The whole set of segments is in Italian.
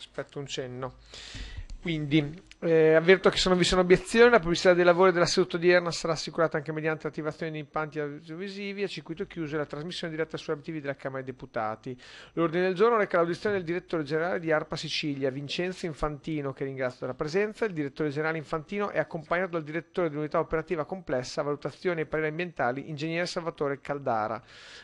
aspetto un cenno quindi eh, avverto che se non vi sono obiezioni, la pubblicità dei lavori della seduta odierna sarà assicurata anche mediante attivazione di impanti audiovisivi a circuito chiuso e la trasmissione diretta su MTV della Camera dei Deputati. L'ordine del giorno reca l'audizione del direttore generale di ARPA Sicilia, Vincenzo Infantino, che ringrazio della presenza. Il direttore generale Infantino è accompagnato dal direttore dell'unità operativa complessa, valutazione e pareri ambientali, ingegnere Salvatore Caldara.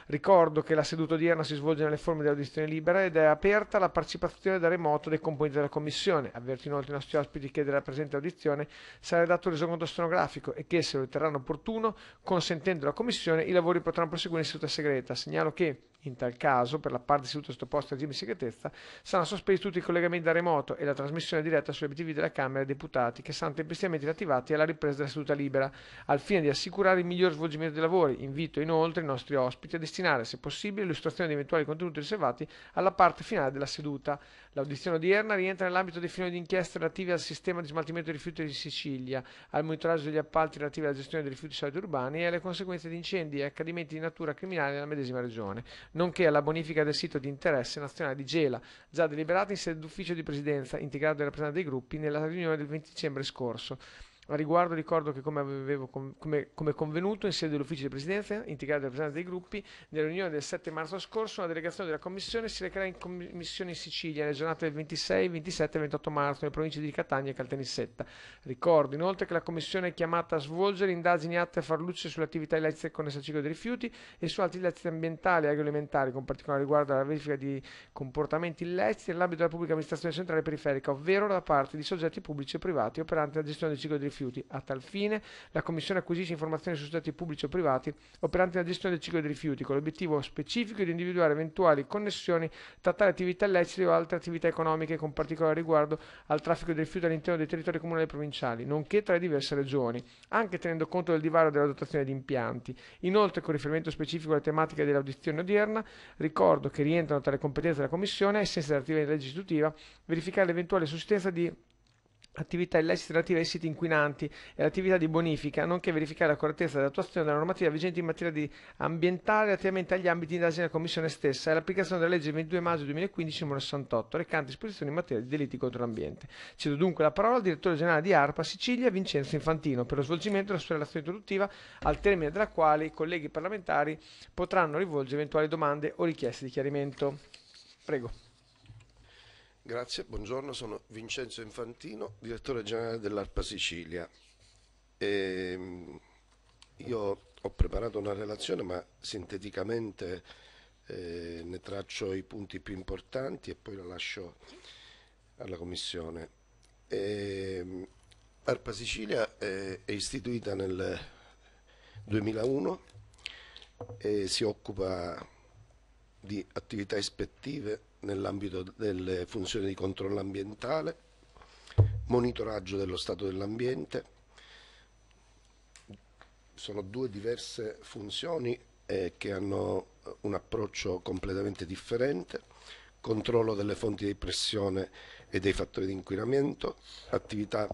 Ricordo che la seduta odierna si svolge nelle forme dell'audizione libera ed è aperta alla partecipazione da remoto dei componenti della Commissione. Avverto inoltre i nostri ospiti che della presente audizione sarà dato il resoconto stenografico e che, se lo riterranno opportuno, consentendo la Commissione, i lavori potranno proseguire in seduta segreta. Segnalo che in tal caso, per la parte seduta sottoposta al regime di segretezza, saranno sospesi tutti i collegamenti da remoto e la trasmissione diretta sugli obiettivi della Camera dei Deputati, che saranno tempestivamente attivati alla ripresa della seduta libera, al fine di assicurare il miglior svolgimento dei lavori. Invito inoltre i nostri ospiti a destinare, se possibile, l'illustrazione di eventuali contenuti riservati alla parte finale della seduta. L'audizione odierna rientra nell'ambito dei finali di inchieste relativi al sistema di smaltimento dei rifiuti di Sicilia, al monitoraggio degli appalti relativi alla gestione dei rifiuti solidi urbani e alle conseguenze di incendi e accadimenti di natura criminale nella medesima regione nonché alla bonifica del sito di interesse nazionale di Gela, già deliberata in sede d'ufficio di presidenza, integrato dai rappresentanti dei gruppi, nella riunione del 20 dicembre scorso. A riguardo ricordo che come, avevo, come, come convenuto in sede dell'Ufficio di Presidenza, integrato dai rappresentanti dei gruppi, nella riunione del 7 marzo scorso una delegazione della Commissione si recherà in Commissione in Sicilia nelle giornate del 26, 27 e 28 marzo nelle province di Catania e Caltanissetta. Ricordo inoltre che la Commissione è chiamata a svolgere indagini atte a far luce sulle attività illecite connesse al ciclo dei rifiuti e su altri illeciti ambientali e agroalimentari, con particolare riguardo alla verifica di comportamenti illeciti nell'ambito della pubblica amministrazione centrale e periferica, ovvero da parte di soggetti pubblici e privati operanti nella gestione del ciclo dei rifiuti rifiuti. A tal fine, la Commissione acquisisce informazioni su soggetti pubblici o privati operanti nella gestione del ciclo dei rifiuti, con l'obiettivo specifico di individuare eventuali connessioni tra tale attività illecite o altre attività economiche, con particolare riguardo al traffico dei rifiuti all'interno dei territori comunali e provinciali, nonché tra le diverse regioni, anche tenendo conto del divario della dotazione di impianti. Inoltre, con riferimento specifico alle tematiche dell'audizione odierna, ricordo che rientrano tra le competenze della Commissione, ai sensi dell'articolo di verificare l'eventuale sussistenza di attività illecite relative ai siti inquinanti e all'attività di bonifica, nonché verificare la correttezza dell'attuazione della normativa vigente in materia di ambientale relativamente agli ambiti di indagine della Commissione stessa e l'applicazione della legge 22 maggio 2015 n. 68, recante disposizioni in materia di delitti contro l'ambiente. Cedo dunque la parola al direttore generale di ARPA Sicilia, Vincenzo Infantino, per lo svolgimento della sua relazione introduttiva, al termine della quale i colleghi parlamentari potranno rivolgere eventuali domande o richieste di chiarimento. Prego. Grazie, buongiorno, sono Vincenzo Infantino, direttore generale dell'ARPA Sicilia. E ehm, io ho preparato una relazione, ma sinteticamente eh, ne traccio i punti più importanti e poi la lascio alla Commissione. E, ehm, ARPA Sicilia è, eh, è istituita nel 2001 e si occupa di attività ispettive nell'ambito delle funzioni di controllo ambientale, monitoraggio dello stato dell'ambiente, sono due diverse funzioni eh, che hanno eh, un approccio completamente differente, controllo delle fonti di pressione e dei fattori di inquinamento, attività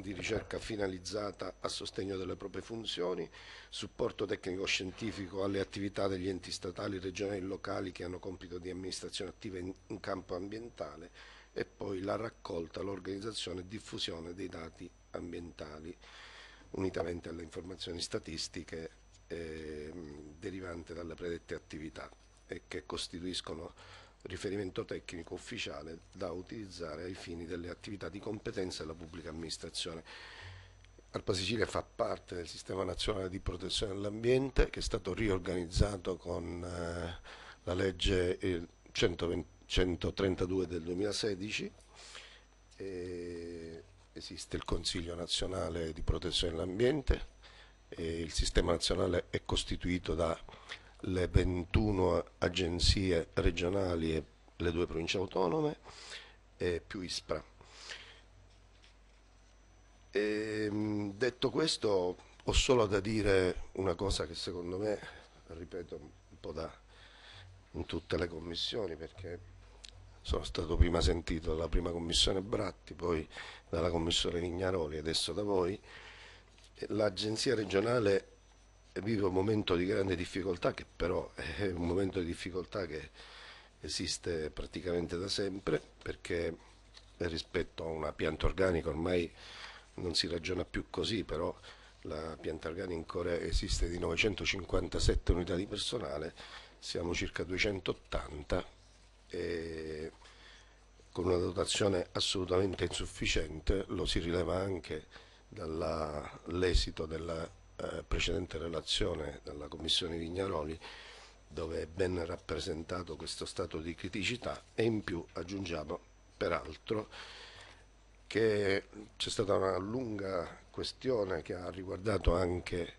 di ricerca finalizzata a sostegno delle proprie funzioni, supporto tecnico-scientifico alle attività degli enti statali, regionali e locali che hanno compito di amministrazione attiva in, in campo ambientale e poi la raccolta, l'organizzazione e diffusione dei dati ambientali, unitamente alle informazioni statistiche eh, derivanti dalle predette attività e che costituiscono riferimento tecnico ufficiale da utilizzare ai fini delle attività di competenza della pubblica amministrazione. Alpa Sicilia fa parte del Sistema Nazionale di Protezione dell'Ambiente che è stato riorganizzato con eh, la legge 120, eh, 132 del 2016 eh, esiste il Consiglio Nazionale di Protezione dell'Ambiente il Sistema Nazionale è costituito da le 21 agenzie regionali e le due province autonome e più ISPRA. E, ehm, detto questo ho solo da dire una cosa che secondo me, ripeto un po' da in tutte le commissioni perché sono stato prima sentito dalla prima commissione Bratti, poi dalla commissione Vignaroli e adesso da voi, l'agenzia regionale vivo un momento di grande difficoltà che però è un momento di difficoltà che esiste praticamente da sempre perché rispetto a una pianta organica ormai non si ragiona più così però la pianta organica in Corea esiste di 957 unità di personale siamo circa 280 e con una dotazione assolutamente insufficiente lo si rileva anche dall'esito della eh, precedente relazione della Commissione Vignaroli dove è ben rappresentato questo stato di criticità e in più aggiungiamo peraltro che c'è stata una lunga questione che ha riguardato anche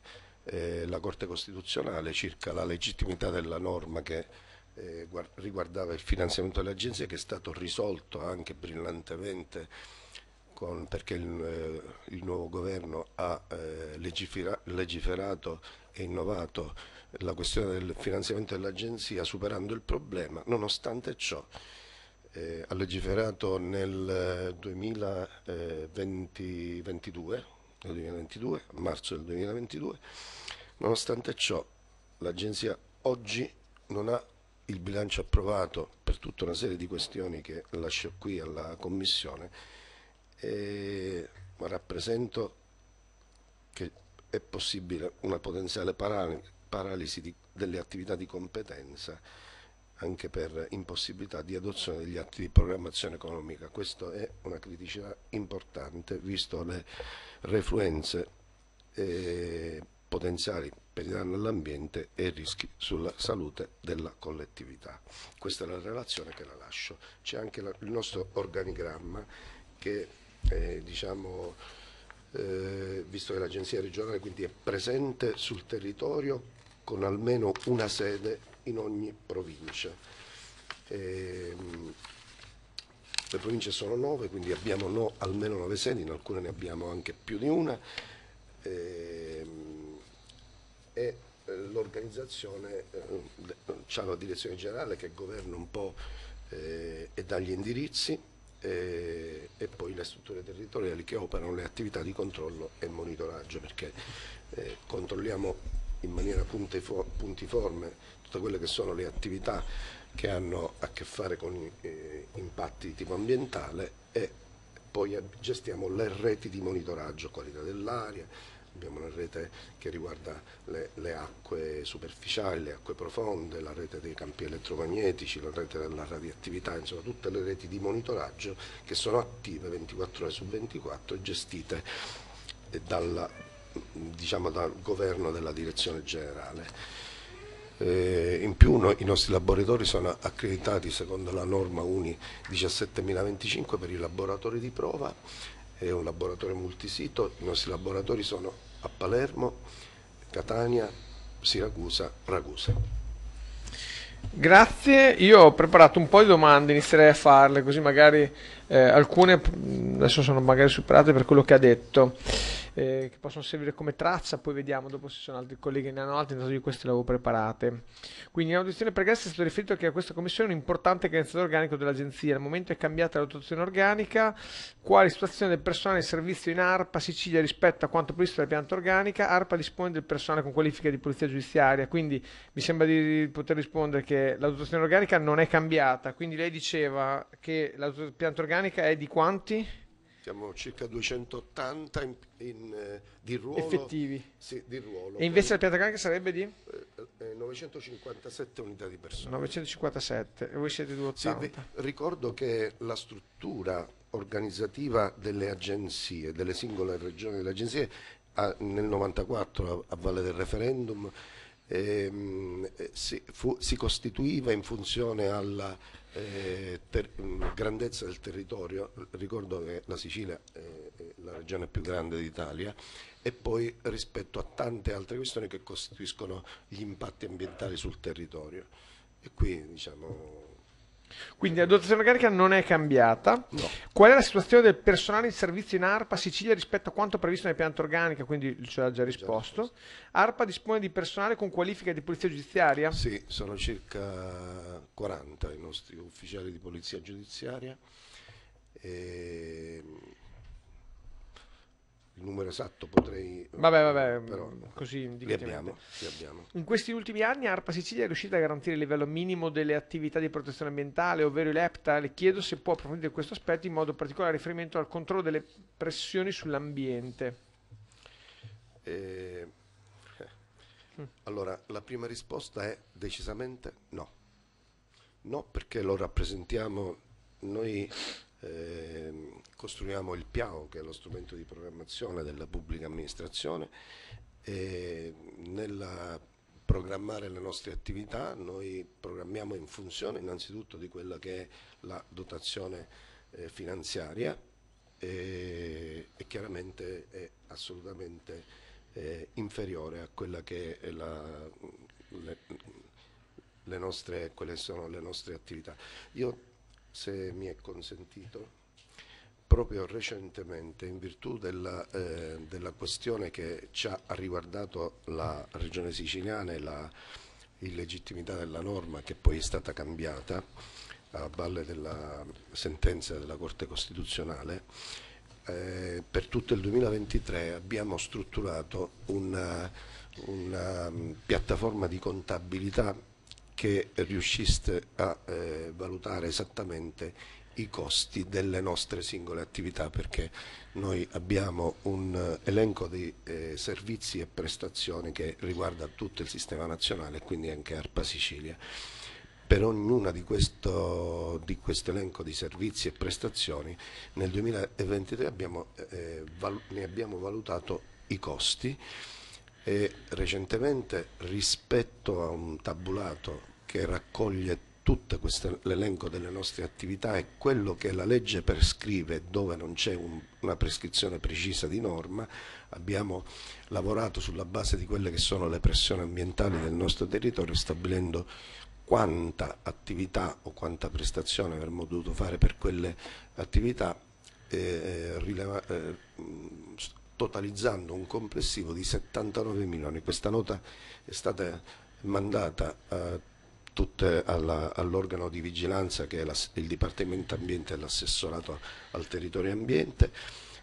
eh, la Corte Costituzionale circa la legittimità della norma che eh, riguardava il finanziamento delle agenzie che è stato risolto anche brillantemente con, perché il, eh, il, nuovo governo ha eh, legifera, legiferato e innovato la questione del finanziamento dell'agenzia superando il problema, nonostante ciò eh, ha legiferato nel 2020, eh, 22, nel 2022, marzo del 2022, nonostante ciò l'agenzia oggi non ha il bilancio approvato per tutta una serie di questioni che lascio qui alla Commissione e rappresento che è possibile una potenziale paralisi di, delle attività di competenza anche per impossibilità di adozione degli atti di programmazione economica. Questa è una criticità importante, visto le refluenze eh, potenziali per i danni all'ambiente e i rischi sulla salute della collettività. Questa è la relazione che la lascio. C'è anche la, il nostro organigramma che eh, diciamo, eh, visto che l'agenzia regionale quindi è presente sul territorio con almeno una sede in ogni provincia. Eh, le province sono nove, quindi abbiamo no, almeno nove sedi, in alcune ne abbiamo anche più di una. Ehm, eh, e l'organizzazione eh, ha la direzione generale che governa un po' eh, e dà gli indirizzi e, e, poi le strutture territoriali che operano le attività di controllo e monitoraggio perché eh, controlliamo in maniera puntiforme tutte quelle che sono le attività che hanno a che fare con eh, impatti di tipo ambientale e poi gestiamo le reti di monitoraggio, qualità dell'aria, abbiamo una rete che riguarda le, le, acque superficiali, le acque profonde, la rete dei campi elettromagnetici, la rete della radioattività, insomma tutte le reti di monitoraggio che sono attive 24 ore su 24 e gestite eh, dalla, diciamo, dal governo della direzione generale. Eh, in più no, i nostri laboratori sono accreditati secondo la norma UNI 17025 per i laboratori di prova, è un laboratorio multisito, i nostri laboratori sono a Palermo, Catania, Siracusa, Ragusa. Grazie, io ho preparato un po' di domande, inizierei a farle così magari eh, alcune adesso sono magari superate per quello che ha detto eh, che possono servire come traccia, poi vediamo dopo se ci sono altri colleghi che ne hanno altri, intanto io queste le avevo preparate. Quindi in audizione pregressa è stato riferito che a questa commissione è un importante organizzatore organico dell'agenzia, al momento è cambiata la dotazione organica, quale situazione del personale in servizio in ARPA Sicilia rispetto a quanto previsto dalla pianta organica, ARPA dispone del personale con qualifica di polizia giudiziaria, quindi mi sembra di poter rispondere che la dotazione organica non è cambiata, quindi lei diceva che la pianta organica è di quanti? siamo circa 280 in, in, eh, di ruolo. Effettivi. Sì, di ruolo. E invece Quindi, la pianta bianca sarebbe di? Eh, 957 eh, unità di persone. 957 e voi siete 280. Sì, ricordo che la struttura organizzativa delle agenzie, delle singole regioni delle agenzie, a, nel 94 a, a valle del referendum, ehm, eh, si, fu, si costituiva in funzione alla eh, mm, grandezza del territorio, ricordo che la Sicilia è la regione più grande d'Italia e poi rispetto a tante altre questioni che costituiscono gli impatti ambientali sul territorio. E qui diciamo, quindi la dotazione organica non è cambiata. No. Qual è la situazione del personale in servizio in ARPA Sicilia rispetto a quanto previsto nella pianta organica? Quindi ce l'ha già risposto. ARPA dispone di personale con qualifica di polizia giudiziaria? Sì, sono circa 40 i nostri ufficiali di polizia giudiziaria. E ehm, il numero esatto potrei... Eh, vabbè, vabbè, però mm, così li abbiamo, li abbiamo. In questi ultimi anni ARPA Sicilia è riuscita a garantire il livello minimo delle attività di protezione ambientale, ovvero l'EPTA. Le chiedo se può approfondire questo aspetto in modo particolare riferimento al controllo delle pressioni sull'ambiente. eh. eh allora, la prima risposta è decisamente no. No perché lo rappresentiamo noi eh, costruiamo il PIAO che è lo strumento di programmazione della pubblica amministrazione e nel programmare le nostre attività noi programmiamo in funzione innanzitutto di quella che è la dotazione eh, finanziaria e, e, chiaramente è assolutamente eh, inferiore a quella che è la, le, le nostre, quelle sono le nostre attività. Io se mi è consentito, proprio recentemente in virtù della, eh, della, questione che ci ha riguardato la regione siciliana e la illegittimità della norma che poi è stata cambiata a valle della sentenza della Corte Costituzionale, eh, per tutto il 2023 abbiamo strutturato una, una piattaforma di contabilità che riusciste a eh, valutare esattamente i costi delle nostre singole attività perché noi abbiamo un eh, elenco di eh, servizi e prestazioni che riguarda tutto il sistema nazionale e quindi anche ARPA Sicilia. Per ognuna di questo, di questo elenco di servizi e prestazioni nel 2023 abbiamo, eh, ne abbiamo valutato i costi e recentemente rispetto a un tabulato che raccoglie tutto l'elenco delle nostre attività e quello che la legge prescrive dove non c'è un, una prescrizione precisa di norma, abbiamo lavorato sulla base di quelle che sono le pressioni ambientali del nostro territorio stabilendo quanta attività o quanta prestazione avremmo dovuto fare per quelle attività eh, rileva, eh, totalizzando un complessivo di 79 milioni. Questa nota è stata mandata a tutte all'organo all di vigilanza che è la, il Dipartimento Ambiente e l'assessorato al territorio ambiente,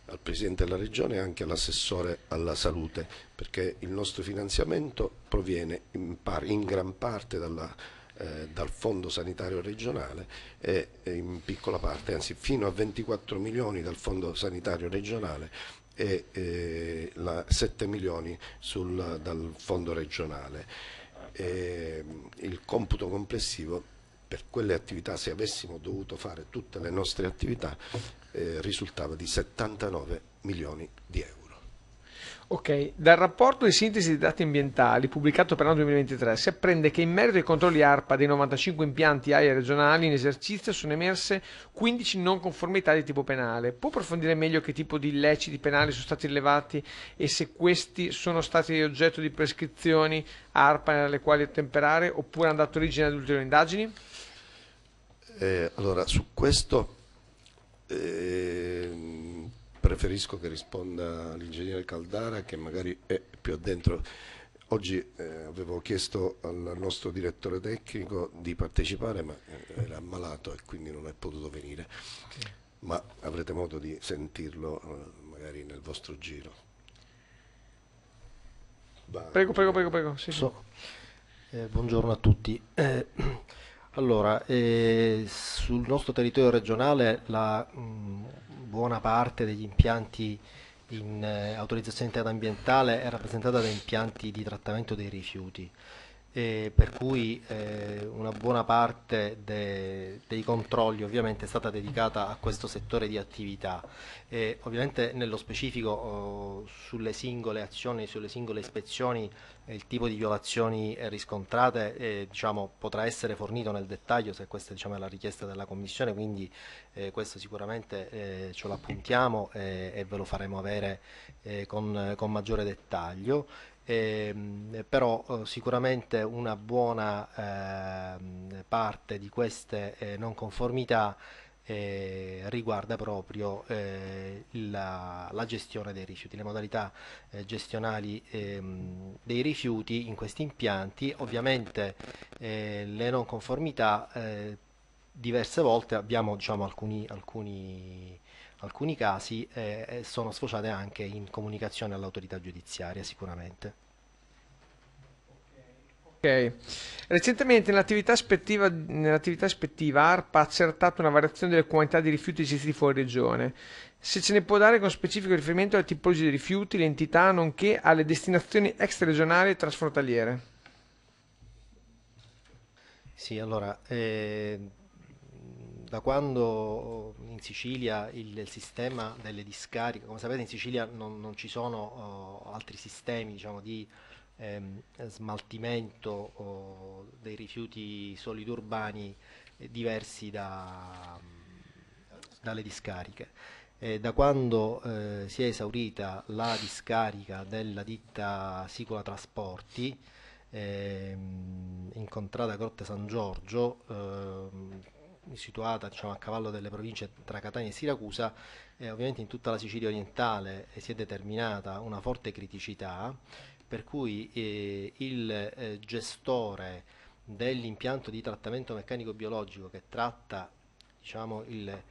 al Presidente della Regione e anche all'assessore alla salute, perché il nostro finanziamento proviene in, par, in gran parte dalla, eh, dal Fondo Sanitario Regionale e, in piccola parte, anzi fino a 24 milioni dal Fondo Sanitario Regionale e eh, la, 7 milioni sul, dal Fondo Regionale eh, il computo complessivo per quelle attività, se avessimo dovuto fare tutte le nostre attività, eh, risultava di 79 milioni di euro. Ok, dal rapporto di sintesi dei dati ambientali pubblicato per l'anno 2023 si apprende che in merito ai controlli ARPA dei 95 impianti AIA regionali in esercizio sono emerse 15 non conformità di tipo penale. Può approfondire meglio che tipo di illeciti penali sono stati rilevati e se questi sono stati oggetto di prescrizioni ARPA alle quali ottemperare oppure hanno dato origine ad ulteriori indagini? Eh, allora, su questo... Eh preferisco che risponda l'ingegnere Caldara che magari è più addentro. Oggi eh, avevo chiesto al nostro direttore tecnico di partecipare ma eh, era ammalato e quindi non è potuto venire. Ma avrete modo di sentirlo eh, magari nel vostro giro. Va, prego, prego, prego, prego. Sì, so. eh, buongiorno a tutti. Eh, allora, sul nostro territorio regionale la... Mh, mm, buona parte degli impianti in eh, autorizzazione interna ambientale è rappresentata da impianti di trattamento dei rifiuti eh, per cui eh, una buona parte de dei controlli ovviamente è stata dedicata a questo settore di attività. Eh, ovviamente nello specifico oh, sulle singole azioni, sulle singole ispezioni, il tipo di violazioni riscontrate eh, diciamo, potrà essere fornito nel dettaglio se questa diciamo, è la richiesta della Commissione, quindi eh, questo sicuramente eh, ce lo appuntiamo e ve lo faremo avere con, con maggiore dettaglio. Ehm, eh, però sicuramente una buona ehm, parte di queste eh, non conformità eh, riguarda proprio eh, la, la, gestione dei rifiuti, le modalità gestionali ehm, dei rifiuti in questi impianti, ovviamente le non conformità diverse volte abbiamo diciamo, alcuni, alcuni alcuni casi eh, eh, sono sfociate anche in comunicazione all'autorità giudiziaria sicuramente. Okay. Recentemente nell'attività ispettiva, nell ARPA ha accertato una variazione delle quantità di rifiuti gestiti fuori regione. Se ce ne può dare con specifico riferimento alle tipologie di rifiuti, le entità, nonché alle destinazioni extra-regionali e trasfrontaliere. Sì, allora, eh, da quando in Sicilia il, il, sistema delle discariche, come sapete in Sicilia non, non ci sono oh, altri sistemi diciamo, di ehm, smaltimento oh, dei rifiuti solidi urbani eh, diversi da, dalle discariche. Eh, da quando eh, si è esaurita la discarica della ditta Sicola Trasporti, ehm, incontrata a Grotte San Giorgio, ehm, situata diciamo, a cavallo delle province tra Catania e Siracusa, eh, ovviamente in tutta la Sicilia orientale eh, si è determinata una forte criticità, per cui eh, il eh, gestore dell'impianto di trattamento meccanico biologico che tratta diciamo, il,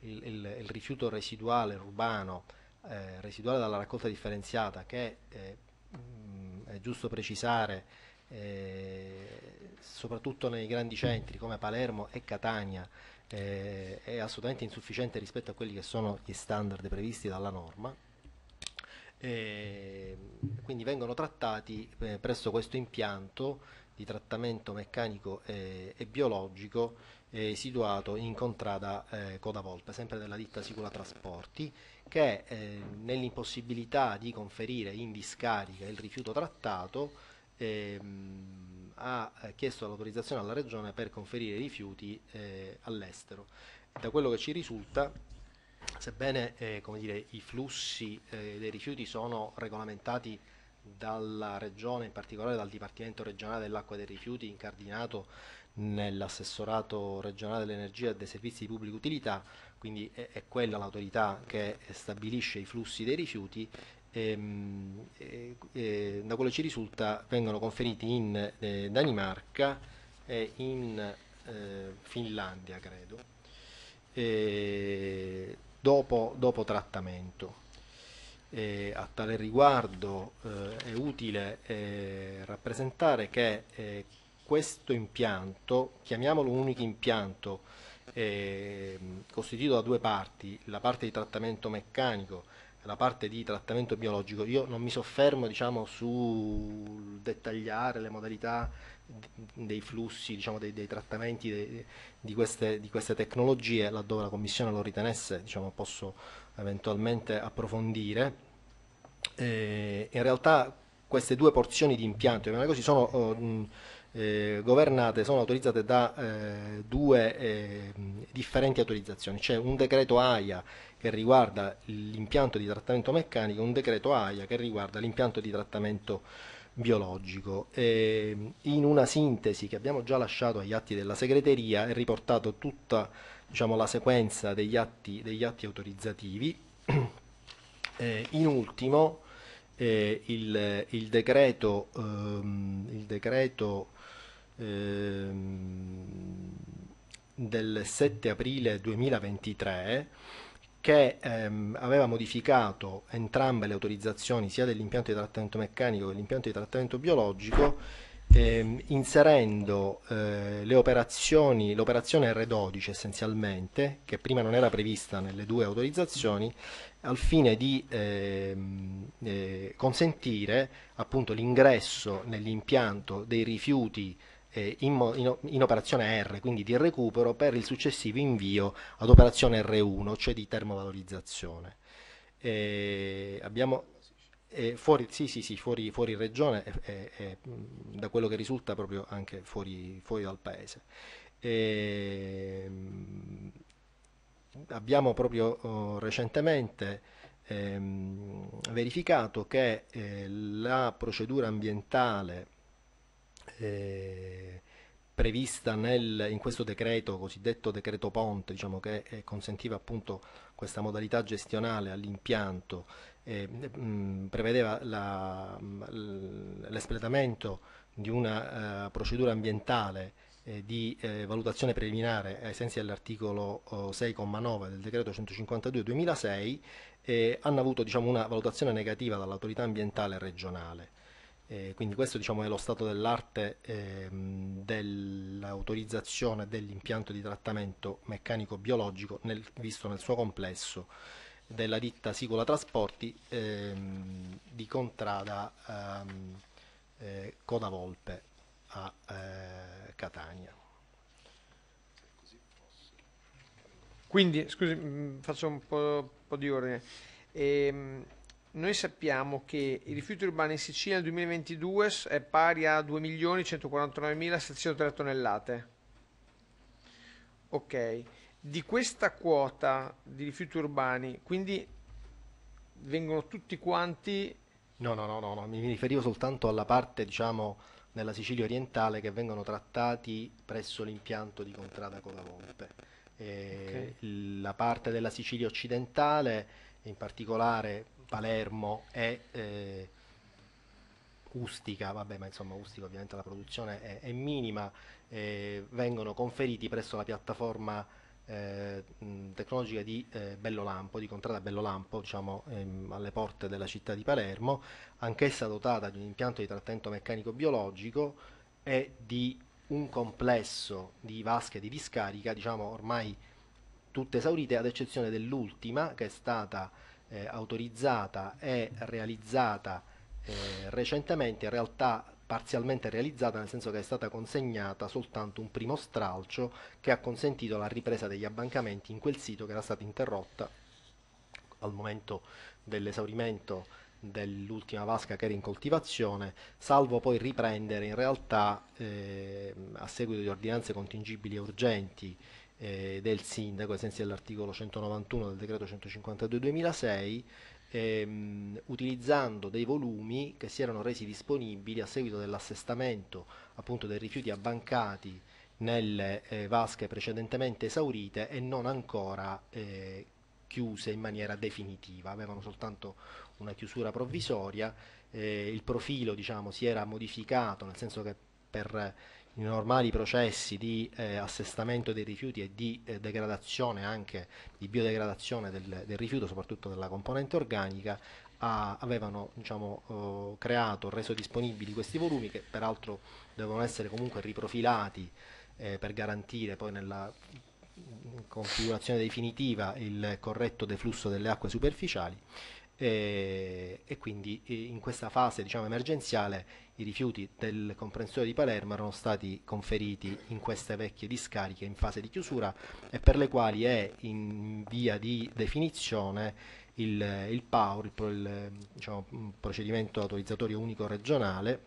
il, il, il, rifiuto residuale urbano, eh, residuale dalla raccolta differenziata, che mh, mm, è giusto precisare soprattutto nei grandi centri come Palermo e Catania eh, è assolutamente insufficiente rispetto a quelli che sono gli standard previsti dalla norma. E eh, quindi vengono trattati eh, presso questo impianto di trattamento meccanico e, eh, e biologico eh, situato in contrada eh, Coda Volpe, sempre della ditta Sicula Trasporti, che eh, nell'impossibilità di conferire in discarica il rifiuto trattato ehm, ha eh, chiesto l'autorizzazione alla Regione per conferire rifiuti eh, all'estero. Da quello che ci risulta, sebbene eh, dire, i flussi eh, dei rifiuti sono regolamentati dalla Regione, in particolare dal Dipartimento regionale dell'acqua e dei rifiuti, incardinato nell'assessorato regionale dell'energia e dei servizi di pubblica utilità, quindi è, è quella l'autorità che stabilisce i flussi dei rifiuti ehm, eh, eh, da quello che ci risulta vengono conferiti in eh, Danimarca e in eh, Finlandia credo eh, dopo, dopo, trattamento a tale riguardo è utile rappresentare che questo impianto chiamiamolo un unico impianto ehm, costituito da due parti la parte di trattamento meccanico la parte di trattamento biologico. Io non mi soffermo diciamo, sul dettagliare le modalità dei flussi, diciamo, dei, dei, trattamenti dei, di, queste, di, queste, tecnologie, laddove la Commissione lo ritenesse diciamo, posso eventualmente approfondire. Eh, in realtà queste due porzioni di impianto sono oh, eh, governate, sono autorizzate da eh, due eh, differenti autorizzazioni. C'è un decreto AIA che riguarda l'impianto di trattamento meccanico e un decreto AIA che riguarda l'impianto di trattamento biologico. E ehm, in una sintesi che abbiamo già lasciato agli atti della segreteria è riportato tutta diciamo, la sequenza degli atti, degli atti autorizzativi. Eh, in ultimo eh, il, il, decreto, ehm, il decreto ehm, del 7 aprile 2023 che ehm, aveva modificato entrambe le autorizzazioni sia dell'impianto di trattamento meccanico che dell'impianto di trattamento biologico ehm, inserendo eh, l'operazione R12 essenzialmente che prima non era prevista nelle due autorizzazioni al fine di ehm, eh, consentire l'ingresso nell'impianto dei rifiuti eh, in, in, in, operazione R, quindi di recupero, per il successivo invio ad operazione R1, cioè di termovalorizzazione. Eh, abbiamo eh, fuori, sì, sì, sì, fuori, fuori regione, eh, eh, eh, da quello che risulta proprio anche fuori, fuori dal paese. Ehm, abbiamo proprio oh, recentemente ehm, verificato che la procedura ambientale eh, prevista nel, in questo decreto, cosiddetto decreto ponte, diciamo, che eh, consentiva appunto questa modalità gestionale all'impianto, eh, mh, mm, prevedeva mm, l'espletamento di una uh, procedura ambientale eh, di eh, valutazione preliminare ai sensi dell'articolo oh, 6,9 del decreto 152-2006 eh, hanno avuto diciamo, una valutazione negativa dall'autorità ambientale regionale. Eh, quindi questo diciamo, è lo stato dell'arte ehm, dell'autorizzazione dell'impianto di trattamento meccanico-biologico nel, visto nel suo complesso della ditta Sicola Trasporti ehm, di Contrada ehm, eh, Coda Volpe a eh, Catania. Quindi, scusi, mm, faccio un po', po di ordine. Ehm noi sappiamo che i rifiuti urbani in Sicilia nel 2022 è pari a 2.149.703 tonnellate. Ok, di questa quota di rifiuti urbani, quindi vengono tutti quanti... No, no, no, no, no. mi riferivo soltanto alla parte, diciamo, nella Sicilia orientale che vengono trattati presso l'impianto di Contrada Colavompe. Okay. La parte della Sicilia occidentale, in particolare Palermo e eh, Ustica, vabbè ma insomma Ustica ovviamente la produzione è, è minima, eh, vengono conferiti presso la piattaforma eh, tecnologica di eh, Bellolampo, di Contrada Bellolampo, diciamo ehm, alle porte della città di Palermo, anch'essa dotata di un impianto di trattamento meccanico biologico e di un complesso di vasche di discarica, diciamo ormai tutte esaurite, ad eccezione dell'ultima che è stata eh, autorizzata e realizzata eh, recentemente, in realtà parzialmente realizzata nel senso che è stata consegnata soltanto un primo stralcio che ha consentito la ripresa degli abbancamenti in quel sito che era stata interrotta al momento dell'esaurimento dell'ultima vasca che era in coltivazione, salvo poi riprendere in realtà eh, a seguito di ordinanze contingibili e urgenti eh, del sindaco, ai sensi dell'articolo 191 del decreto 152-2006, ehm, utilizzando dei volumi che si erano resi disponibili a seguito dell'assestamento appunto dei rifiuti abbancati nelle eh, vasche precedentemente esaurite e non ancora eh, chiuse in maniera definitiva, avevano soltanto una chiusura provvisoria, eh, il profilo diciamo, si era modificato nel senso che per i normali processi di eh, assestamento dei rifiuti e di eh, degradazione anche di biodegradazione del, del, rifiuto soprattutto della componente organica a, avevano diciamo, eh, creato reso disponibili questi volumi che peraltro devono essere comunque riprofilati eh, per garantire poi nella configurazione definitiva il corretto deflusso delle acque superficiali e, eh, e quindi eh, in questa fase diciamo, emergenziale i rifiuti del comprensore di Palermo erano stati conferiti in queste vecchie discariche in fase di chiusura e per le quali è in via di definizione il, il PAUR, il, il diciamo, procedimento autorizzatorio unico regionale,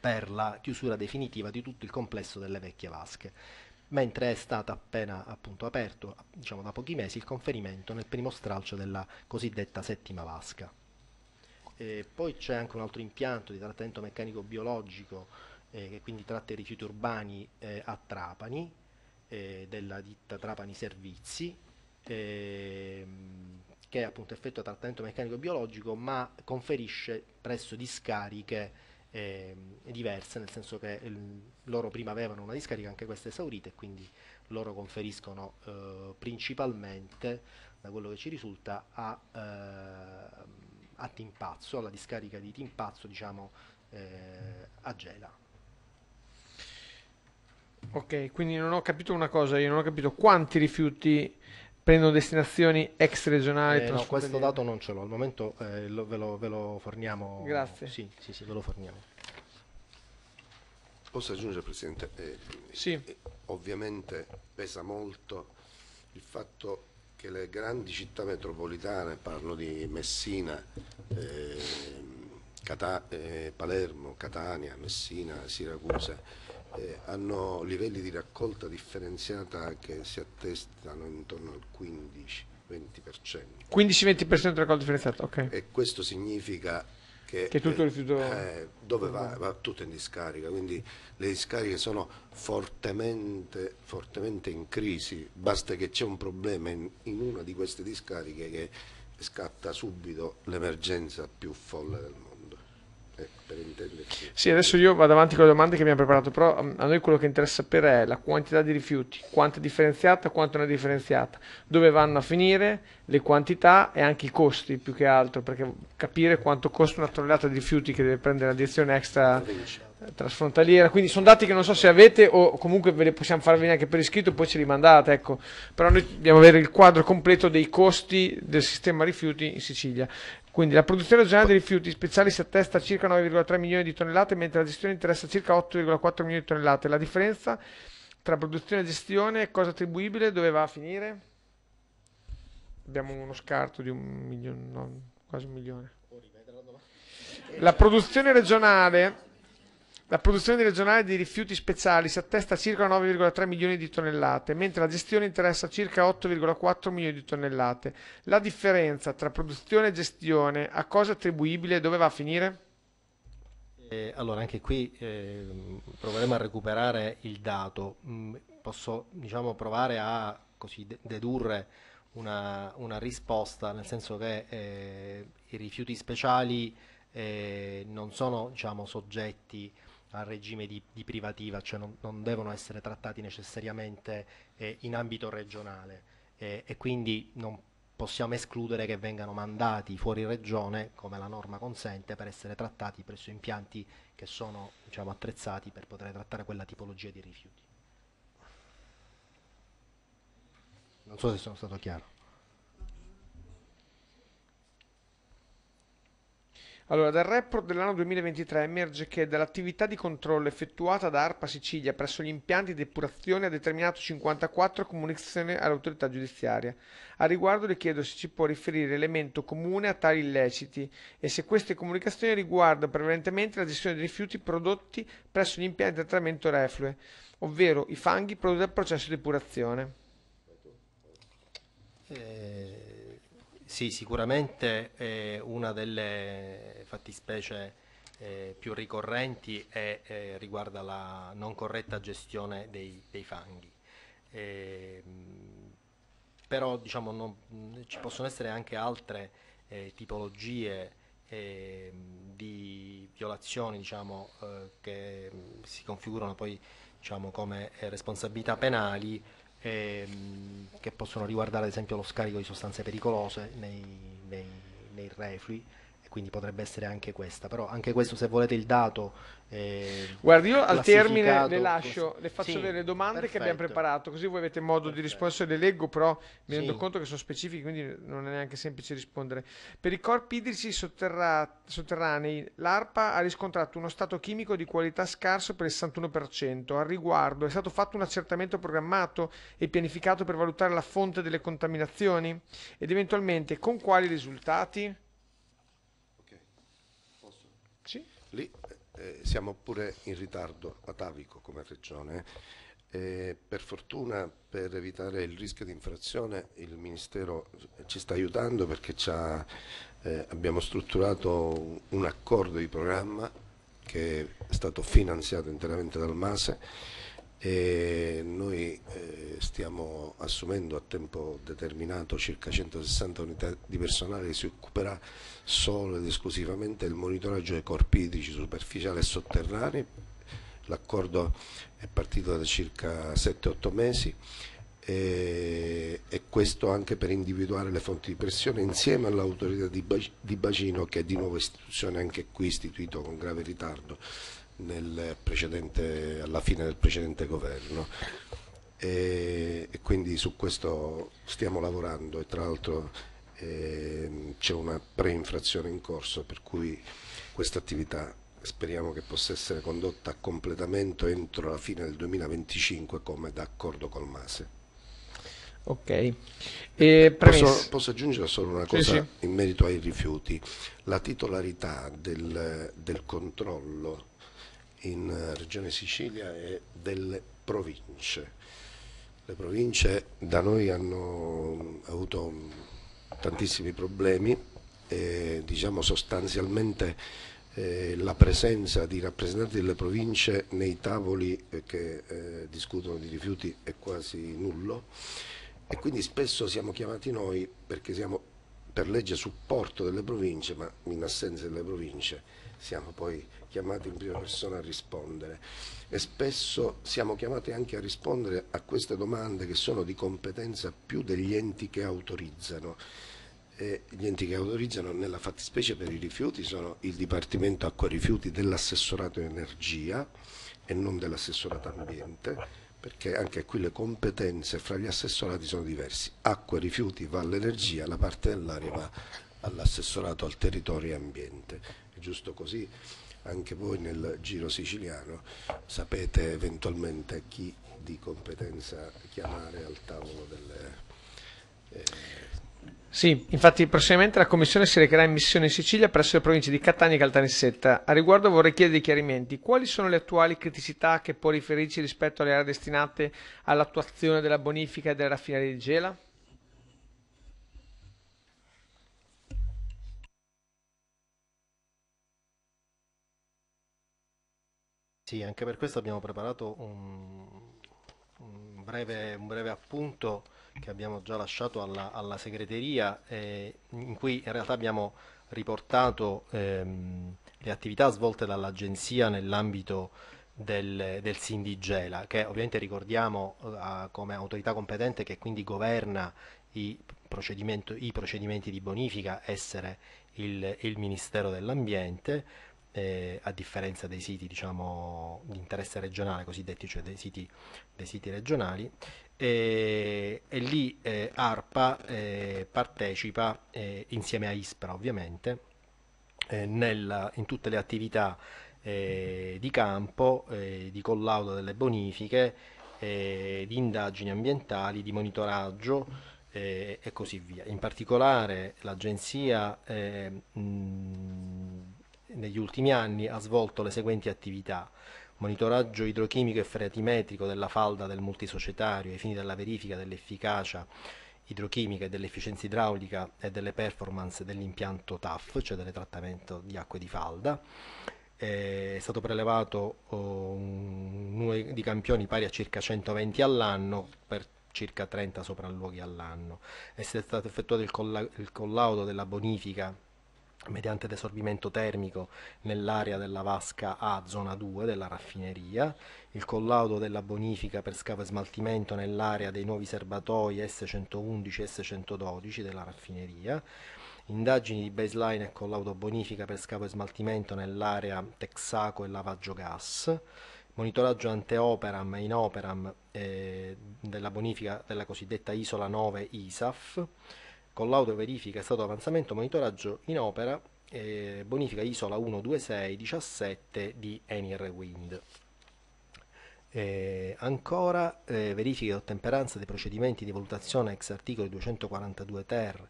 per la chiusura definitiva di tutto il complesso delle vecchie vasche mentre è stato appena appunto, aperto, diciamo da pochi mesi, il conferimento nel primo stralcio della cosiddetta settima vasca. E poi c'è anche un altro impianto di trattamento meccanico biologico eh, che quindi tratta i rifiuti urbani eh, a Trapani, eh, della ditta Trapani Servizi, ehm, che appunto effettua trattamento meccanico biologico ma conferisce presso discariche eh, diverse, nel senso che eh, loro prima avevano una discarica, anche questa esaurita, e quindi loro conferiscono eh, principalmente, da quello che ci risulta, a, eh, a Timpazzo, alla discarica di Timpazzo, diciamo, eh, a Gela. Ok, quindi non ho capito una cosa, io non ho capito quanti rifiuti prendono destinazioni ex regionali? Eh, no, questo dato non ce l'ho, al momento eh, lo, ve, lo, ve, lo, forniamo. Grazie. Sì, sì, sì, ve lo forniamo. Posso aggiungere Presidente? Eh, sì. Eh, ovviamente pesa molto il fatto che le grandi città metropolitane, parlo di Messina, ehm, Cata eh, Palermo, Catania, Messina, Siracusa, eh, hanno livelli di raccolta differenziata che si attestano intorno al 15-20%. 15-20% di raccolta differenziata, ok. E questo significa che, che tutto il rifiuto... Eh, eh, dove va? Va tutto in discarica, quindi le discariche sono fortemente, fortemente in crisi, basta che c'è un problema in, in una di queste discariche che scatta subito l'emergenza più folle del mondo. Eh, per intenderci. Sì, adesso io vado avanti con le domande che mi abbiamo preparato, però mm, a noi quello che interessa sapere è la quantità di rifiuti, quanto è differenziata, quanto non è differenziata, dove vanno a finire, le quantità e anche i costi più che altro, perché capire quanto costa una tonnellata di rifiuti che deve prendere la direzione extra eh, trasfrontaliera, quindi sono dati che non so se avete o comunque ve li possiamo farvi anche per iscritto, poi ce li mandate, ecco. Però noi dobbiamo avere il quadro completo dei costi del sistema rifiuti in Sicilia. Quindi la produzione regionale dei rifiuti speciali si attesta a circa 9,3 milioni di tonnellate, mentre la gestione interessa circa 8,4 milioni di tonnellate. La differenza tra produzione e gestione è cosa attribuibile dove va a finire? Abbiamo uno scarto di un milione, no, quasi un milione. La produzione regionale la produzione regionale di rifiuti speciali si attesta a circa 9,3 milioni di tonnellate, mentre la gestione interessa circa 8,4 milioni di tonnellate. La differenza tra produzione e gestione a cosa attribuibile e dove va a finire? Eh, allora, anche qui eh, proveremo a recuperare il dato. Mm, posso diciamo, provare a così, dedurre una, una, risposta, nel senso che eh, i rifiuti speciali eh, non sono diciamo, soggetti al regime di, di privativa, cioè non, non, devono essere trattati necessariamente eh, in ambito regionale eh, e quindi non possiamo escludere che vengano mandati fuori regione, come la norma consente, per essere trattati presso impianti che sono diciamo, attrezzati per poter trattare quella tipologia di rifiuti. Non so se sono stato chiaro. Allora, dal report dell'anno 2023 emerge che dall'attività di controllo effettuata da ARPA Sicilia presso gli impianti di depurazione ha determinato 54 comunicazioni all'autorità giudiziaria. A riguardo le chiedo se ci può riferire elemento comune a tali illeciti e se queste comunicazioni riguardano prevalentemente la gestione dei rifiuti prodotti presso gli impianti di trattamento reflue, ovvero i fanghi prodotti dal processo di depurazione. Eh sì, sicuramente eh, una delle fattispecie eh, più ricorrenti è, eh, riguarda la non corretta gestione dei, dei fanghi. Ehm, però diciamo, non, ci possono essere anche altre eh, tipologie ehm, di violazioni diciamo, eh, che si configurano poi diciamo, come eh, responsabilità penali ehm, che possono riguardare ad esempio lo scarico di sostanze pericolose nei, nei, nei reflui quindi potrebbe essere anche questa, però anche questo se volete il dato... Eh, Guardi, io al termine le lascio, le faccio sì, delle domande perfetto. che abbiamo preparato, così voi avete modo perfetto. di rispondere, le leggo, però mi sì. rendo conto che sono specifiche, quindi non è neanche semplice rispondere. Per i corpi idrici sotterra- sotterranei, l'ARPA ha riscontrato uno stato chimico di qualità scarso per il 61%. Al riguardo è stato fatto un accertamento programmato e pianificato per valutare la fonte delle contaminazioni ed eventualmente con quali risultati? Lì eh, siamo pure in ritardo atavico come regione. Eh. eh, per fortuna, per evitare il rischio di infrazione, il Ministero ci sta aiutando perché eh, abbiamo strutturato un accordo di programma che è stato finanziato interamente dal MASE e noi eh, stiamo assumendo a tempo determinato circa 160 unità di personale che si occuperà solo ed esclusivamente del monitoraggio dei corpi idrici superficiali e sotterranei. L'accordo è partito da circa 7-8 mesi e, e, questo anche per individuare le fonti di pressione insieme all'autorità di, di bacino che è di nuovo istituzione anche qui istituito con grave ritardo alla fine del precedente governo e, e, quindi su questo stiamo lavorando e tra l'altro eh, c'è una pre-infrazione in corso per cui questa attività speriamo che possa essere condotta a completamento entro la fine del 2025 come d'accordo col MASE. Ok. Eh, posso, posso, aggiungere solo una cosa sì, sì. in merito ai rifiuti. La titolarità del, del controllo in eh, Regione Sicilia e delle province. Le province da noi hanno avuto tantissimi problemi e diciamo sostanzialmente eh, la presenza di rappresentanti delle province nei tavoli eh, che eh, discutono di rifiuti è quasi nullo e quindi spesso siamo chiamati noi perché siamo per legge supporto delle province ma in assenza delle province siamo poi chiamati in prima persona a rispondere e spesso siamo chiamati anche a rispondere a queste domande che sono di competenza più degli enti che autorizzano. E gli enti che autorizzano nella fattispecie per i rifiuti sono il Dipartimento Acqua e Rifiuti dell'Assessorato Energia e non dell'Assessorato Ambiente perché anche qui le competenze fra gli assessorati sono diverse. Acqua, e rifiuti, va all'energia, la parte dell'aria va all'assessorato al territorio e ambiente. È giusto così anche voi nel giro siciliano sapete eventualmente chi di competenza chiamare al tavolo delle... Eh... Sì, infatti prossimamente la Commissione si recherà in missione in Sicilia presso le province di Catania e Caltanissetta. A riguardo vorrei chiedere dei chiarimenti. Quali sono le attuali criticità che può riferirci rispetto alle aree destinate all'attuazione della bonifica e delle raffinerie di Gela? Sì, anche per questo abbiamo preparato un, un, breve, un breve, appunto che abbiamo già lasciato alla, alla segreteria eh, in cui in realtà abbiamo riportato ehm, le attività svolte dall'agenzia nell'ambito del, del Sindigela, che ovviamente ricordiamo eh, come autorità competente che quindi governa i, i procedimenti di bonifica, essere il, il Ministero dell'Ambiente eh, a differenza dei siti diciamo, di interesse regionale, cosiddetti, cioè dei siti, dei siti regionali, e, e lì eh, ARPA eh, partecipa eh, insieme a ISPRA ovviamente eh, nella, in tutte le attività eh, di campo, di collaudo delle bonifiche, di indagini ambientali, di monitoraggio e così via. In particolare l'agenzia mh, negli ultimi anni ha svolto le seguenti attività monitoraggio idrochimico e freatimetrico della falda del multisocietario ai fini della verifica dell'efficacia idrochimica e dell'efficienza idraulica e delle performance dell'impianto TAF, cioè del trattamento di acque di falda. Eh, è stato prelevato oh, un numero di campioni pari a circa 120 all'anno per circa 30 sopralluoghi all'anno. È stato effettuato il collaudo della bonifica mediante desorbimento termico nell'area della vasca A zona 2 della raffineria, il collaudo della bonifica per scavo e smaltimento nell'area dei nuovi serbatoi S111 e S112 della raffineria, indagini di baseline e collaudo bonifica per scavo e smaltimento nell'area Texaco e lavaggio gas, monitoraggio anteoperam e in operam eh, della bonifica della cosiddetta isola 9 ISAF, collaudo verifica stato avanzamento monitoraggio in opera eh, bonifica isola 12617 di Enir Wind. Eh, ancora eh, verifica ottemperanza dei procedimenti di valutazione ex articolo 242 ter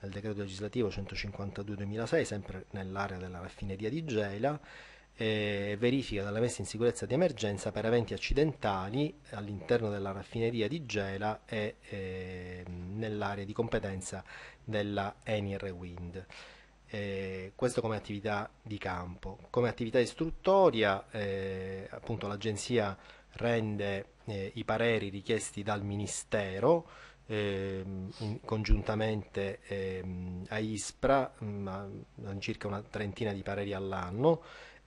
del decreto legislativo 152-2006 sempre nell'area della raffineria di Gela eh, verifica della messa in sicurezza di emergenza per eventi accidentali all'interno della raffineria di Gela e eh, nell'area di competenza della Enir Wind. Eh, questo come attività di campo. Come attività istruttoria eh, appunto l'agenzia rende eh, i pareri richiesti dal Ministero Ehm, congiuntamente ehm, a ISPRA, mh, mm, circa una trentina di pareri all'anno,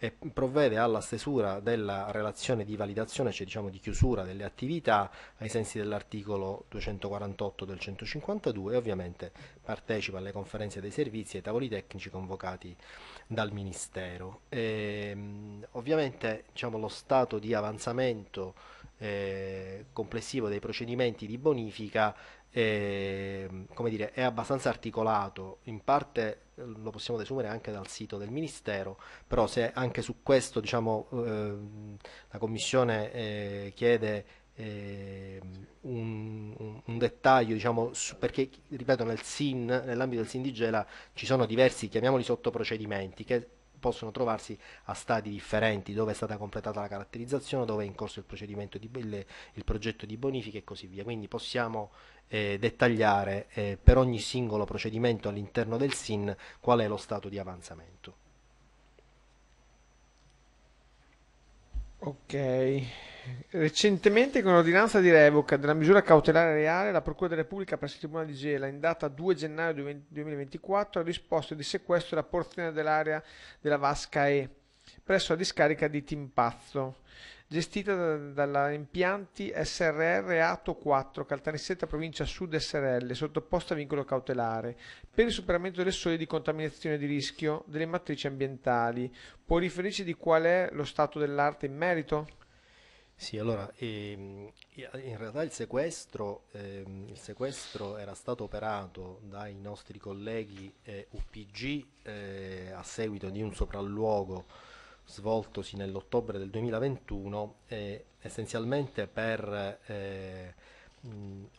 e provvede alla stesura della relazione di validazione, cioè diciamo di chiusura delle attività ai sensi dell'articolo 248 del 152 e ovviamente partecipa alle conferenze dei servizi e ai tavoli tecnici convocati dal Ministero. E, ehm, ovviamente diciamo, lo stato di avanzamento eh, complessivo dei procedimenti di bonifica eh, dire, è abbastanza articolato, in parte lo possiamo desumere anche dal sito del Ministero, però se anche su questo diciamo, eh, la Commissione eh, chiede eh, un, un, dettaglio, diciamo, su, perché ripeto nel SIN, nell'ambito del SIN di Gela ci sono diversi, chiamiamoli sottoprocedimenti, che possono trovarsi a stadi differenti dove è stata completata la caratterizzazione, dove è in corso il, procedimento di, il, il progetto di bonifica e così via. Quindi possiamo eh, dettagliare eh, per ogni singolo procedimento all'interno del SIN qual è lo stato di avanzamento. Ok. Recentemente, con ordinanza di revoca della misura cautelare reale, la Procura della Repubblica presso il Tribunale di Gela, in data 2 gennaio 2024, ha disposto di sequestro della porzione dell'area della Vasca E presso la discarica di Timpazzo, gestita da, dalla Impianti SRR Ato 4, Caltanissetta, provincia Sud SRL, sottoposta a vincolo cautelare, per il superamento delle soglie di contaminazione di rischio delle matrici ambientali. Può riferirci di qual è lo stato dell'arte in merito? Sì, allora ehm, in realtà il sequestro, ehm, il sequestro, era stato operato dai nostri colleghi eh, UPG eh, a seguito di un sopralluogo svoltosi nell'ottobre del 2021 eh, essenzialmente per mh,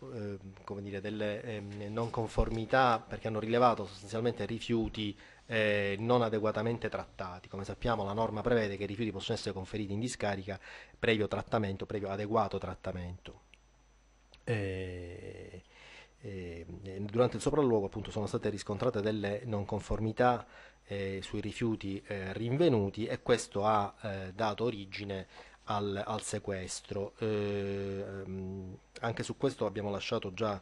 ehm, dire, delle non conformità perché hanno rilevato sostanzialmente rifiuti eh, non adeguatamente trattati. Come sappiamo la norma prevede che i rifiuti possono essere conferiti in discarica previo trattamento, previo adeguato trattamento. Eh, eh, durante il sopralluogo appunto sono state riscontrate delle non conformità eh, sui rifiuti eh, rinvenuti e questo ha eh, dato origine al, al sequestro. Ehm, anche su questo abbiamo lasciato già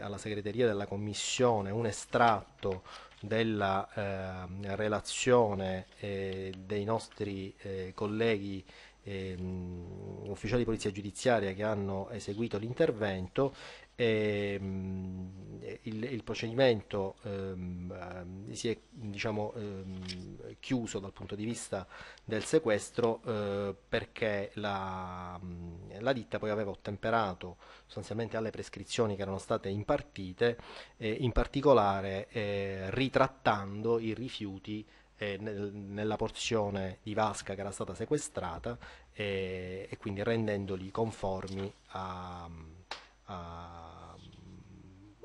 alla segreteria della commissione un estratto della eh, relazione eh, dei nostri eh, colleghi ehm, ufficiali di polizia giudiziaria che hanno eseguito l'intervento e ehm, il, il, procedimento ehm, si è diciamo, ehm, chiuso dal punto di vista del sequestro eh, perché la, la, ditta poi aveva ottemperato sostanzialmente alle prescrizioni che erano state impartite, eh, in particolare eh, ritrattando i rifiuti eh, nel, nella porzione di vasca che era stata sequestrata eh, e quindi rendendoli conformi a, a,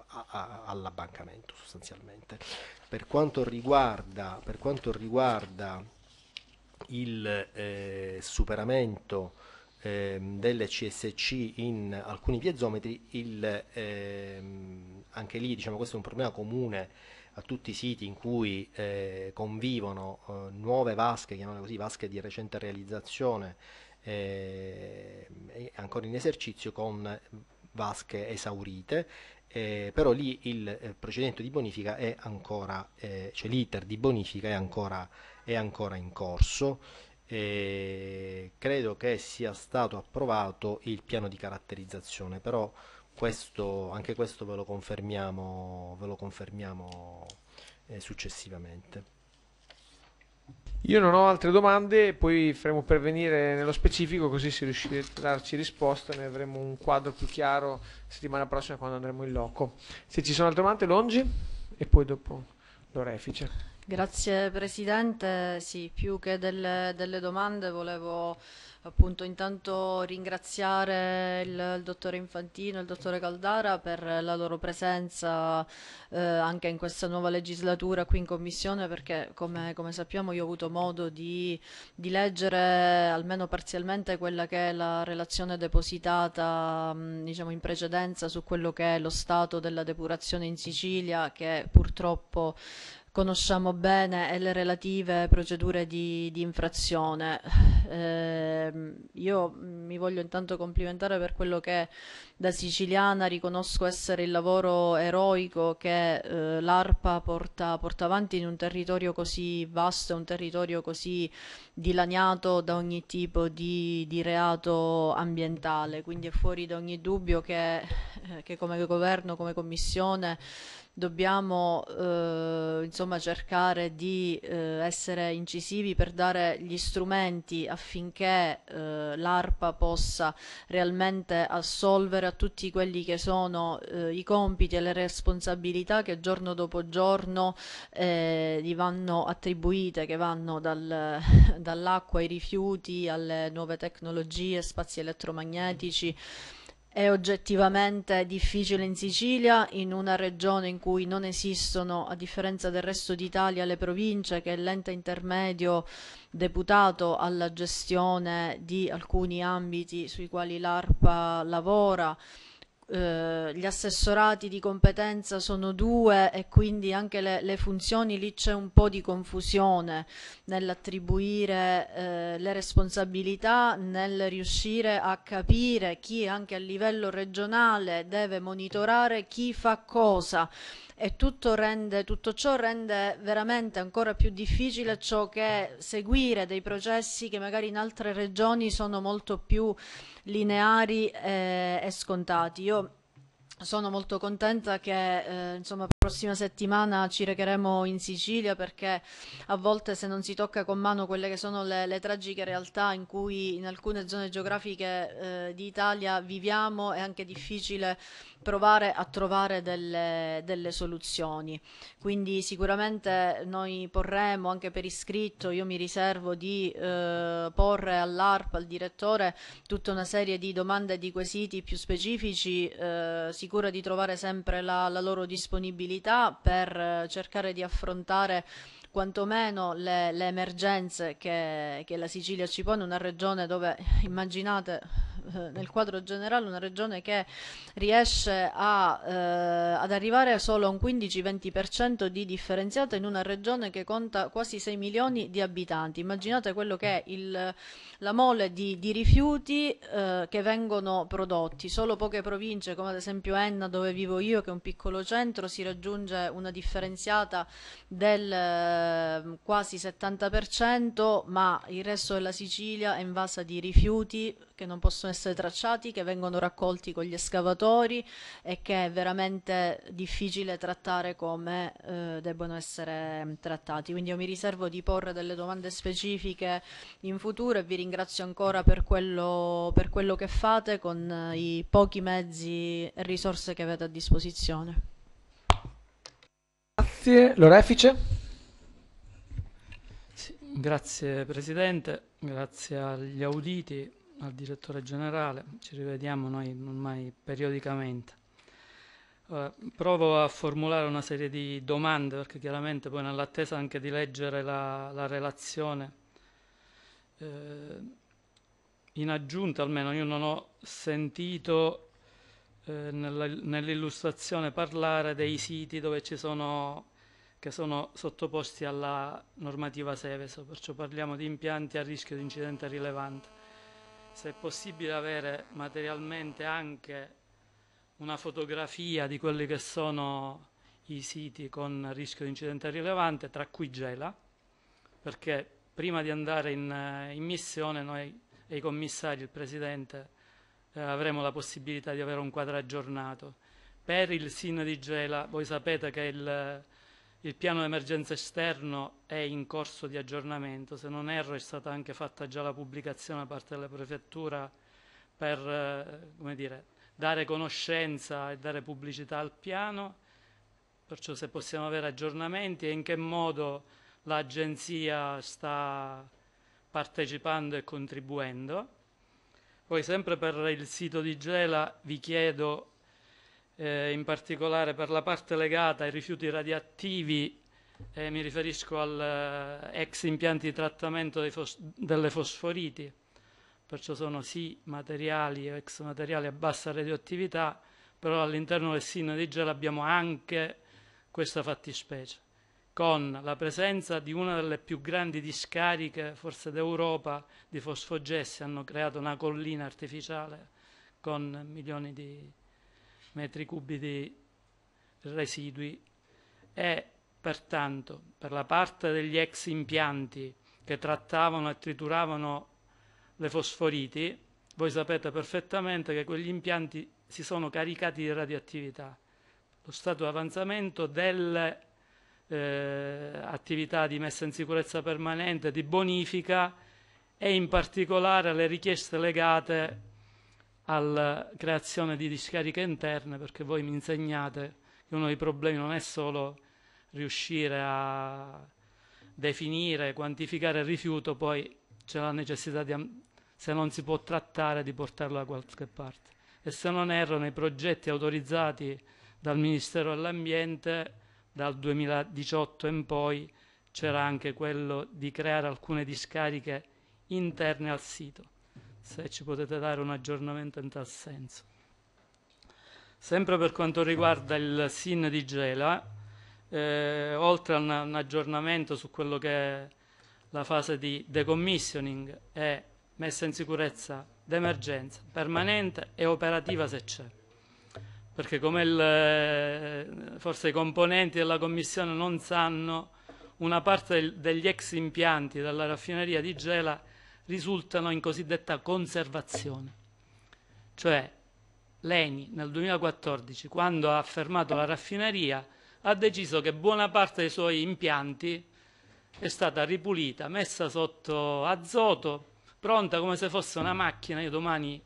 a, all'abbancamento sostanzialmente. Per quanto riguarda, per quanto riguarda il eh, superamento ehm, delle CSC in alcuni piezometri, il, ehm, anche lì diciamo, questo è un problema comune a tutti i siti in cui eh, convivono eh, nuove vasche, chiamiamole così, vasche di recente realizzazione, eh, ancora in esercizio con vasche esaurite, eh, però lì il eh, procedimento di bonifica è ancora, eh, cioè l'iter di bonifica è ancora, è ancora in corso. E credo che sia stato approvato il piano di caratterizzazione, però questo, anche questo ve lo confermiamo, ve lo confermiamo eh, successivamente. Io non ho altre domande, poi faremo pervenire nello specifico così se riuscite a darci risposta ne avremo un quadro più chiaro settimana prossima quando andremo in loco. Se ci sono altre domande, Longi e poi dopo l'orefice. Grazie Presidente, sì, più che delle, delle domande volevo appunto intanto ringraziare il, il, dottore Infantino e il dottore Caldara per la loro presenza eh, anche in questa nuova legislatura qui in Commissione perché come, come sappiamo io ho avuto modo di, di, leggere almeno parzialmente quella che è la relazione depositata mm, diciamo in precedenza su quello che è lo stato della depurazione in Sicilia che purtroppo conosciamo bene e le relative procedure di, di infrazione. Eh, io mi voglio intanto complimentare per quello che da siciliana riconosco essere il lavoro eroico che eh, l'ARPA porta, porta, avanti in un territorio così vasto, un territorio così dilaniato da ogni tipo di, di reato ambientale. Quindi è fuori da ogni dubbio che, eh, che come governo, come commissione, dobbiamo eh, insomma cercare di eh, essere incisivi per dare gli strumenti affinché eh, l'ARPA possa realmente assolvere a tutti quelli che sono eh, i compiti e le responsabilità che giorno dopo giorno eh, gli vanno attribuite, che vanno dal, dall'acqua ai rifiuti alle nuove tecnologie, spazi elettromagnetici. È oggettivamente difficile in Sicilia, in una regione in cui non esistono, a differenza del resto d'Italia, le province, che è l'ente intermedio deputato alla gestione di alcuni ambiti sui quali l'ARPA lavora, eh, gli assessorati di competenza sono due e quindi anche le, le funzioni lì c'è un po' di confusione nell'attribuire eh, le responsabilità, nel riuscire a capire chi anche a livello regionale deve monitorare chi fa cosa e tutto, rende, tutto ciò rende veramente ancora più difficile ciò che è seguire dei processi che magari in altre regioni sono molto più lineari e, eh, e scontati. Io sono molto contenta che eh, insomma, prossima settimana ci recheremo in Sicilia perché a volte se non si tocca con mano quelle che sono le, le tragiche realtà in cui in alcune zone geografiche eh, di Italia viviamo è anche difficile provare a trovare delle, delle, soluzioni. Quindi sicuramente noi porremo anche per iscritto, io mi riservo di eh, porre all'ARP, al direttore, tutta una serie di domande e di quesiti più specifici, eh, sicura di trovare sempre la, la loro disponibilità possibilità per eh, cercare di affrontare quantomeno le, le emergenze che, che la Sicilia ci pone, una regione dove immaginate eh, nel quadro generale una regione che riesce a, eh, ad arrivare solo a un 15-20% di differenziata in una regione che conta quasi 6 milioni di abitanti. Immaginate quello che è il, la mole di, di rifiuti eh, che vengono prodotti. Solo poche province, come ad esempio Enna, dove vivo io, che è un piccolo centro, si raggiunge una differenziata del eh, quasi 70%, ma il resto della Sicilia è invasa di rifiuti che non possono essere spesso tracciati che vengono raccolti con gli escavatori e che è veramente difficile trattare come eh, debbono essere mm, trattati. Quindi io mi riservo di porre delle domande specifiche in futuro e vi ringrazio ancora per quello, per quello che fate con eh, i pochi mezzi e risorse che avete a disposizione. Grazie. Lorefice. Grazie Presidente, grazie agli auditi al direttore generale, ci rivediamo noi ormai periodicamente. Ora, provo a formulare una serie di domande perché chiaramente poi nell'attesa anche di leggere la, la relazione, eh, in aggiunta almeno io non ho sentito eh, nell'illustrazione nell parlare dei siti dove ci sono che sono sottoposti alla normativa Seveso, perciò parliamo di impianti a rischio di incidente rilevante se è possibile avere materialmente anche una fotografia di quelli che sono i siti con rischio di incidente rilevante, tra cui Gela, perché prima di andare in, eh, in missione noi e i commissari, il Presidente, eh, avremo la possibilità di avere un quadro aggiornato. Per il SIN di Gela, voi sapete che il il piano emergenza esterno è in corso di aggiornamento, se non erro è stata anche fatta già la pubblicazione da parte della Prefettura per eh, dire, dare conoscenza e dare pubblicità al piano, perciò se possiamo avere aggiornamenti e in che modo l'Agenzia sta partecipando e contribuendo. Poi sempre per il sito di Gela vi chiedo eh, in particolare per la parte legata ai rifiuti radioattivi, eh, mi riferisco al eh, ex impianti di trattamento fos delle fosforiti, perciò sono sì materiali o ex materiali a bassa radioattività, però all'interno del SIN di gel abbiamo anche questa fattispecie, con la presenza di una delle più grandi discariche, forse d'Europa, di fosfogessi, hanno creato una collina artificiale con milioni di metri cubi di residui e pertanto per la parte degli ex impianti che trattavano e trituravano le fosforiti, voi sapete perfettamente che quegli impianti si sono caricati di radioattività. Lo stato di avanzamento delle eh, attività di messa in sicurezza permanente, di bonifica e in particolare le richieste legate alla creazione di discariche interne perché voi mi insegnate che uno dei problemi non è solo riuscire a definire, quantificare il rifiuto, poi c'è la necessità di, se non si può trattare, di portarlo da qualche parte. E se non erro, nei progetti autorizzati dal Ministero dell'Ambiente dal 2018 in poi c'era anche quello di creare alcune discariche interne al sito se ci potete dare un aggiornamento in tal senso. Sempre per quanto riguarda il SIN di Gela, eh, oltre a un, un aggiornamento su quello che è la fase di decommissioning e messa in sicurezza d'emergenza permanente e operativa se c'è perché come il, eh, forse i componenti della commissione non sanno, una parte del, degli ex impianti della raffineria di Gela risultano in cosiddetta conservazione. Cioè Leni nel 2014, quando ha fermato la raffineria, ha deciso che buona parte dei suoi impianti è stata ripulita, messa sotto azoto, pronta come se fosse una macchina, io domani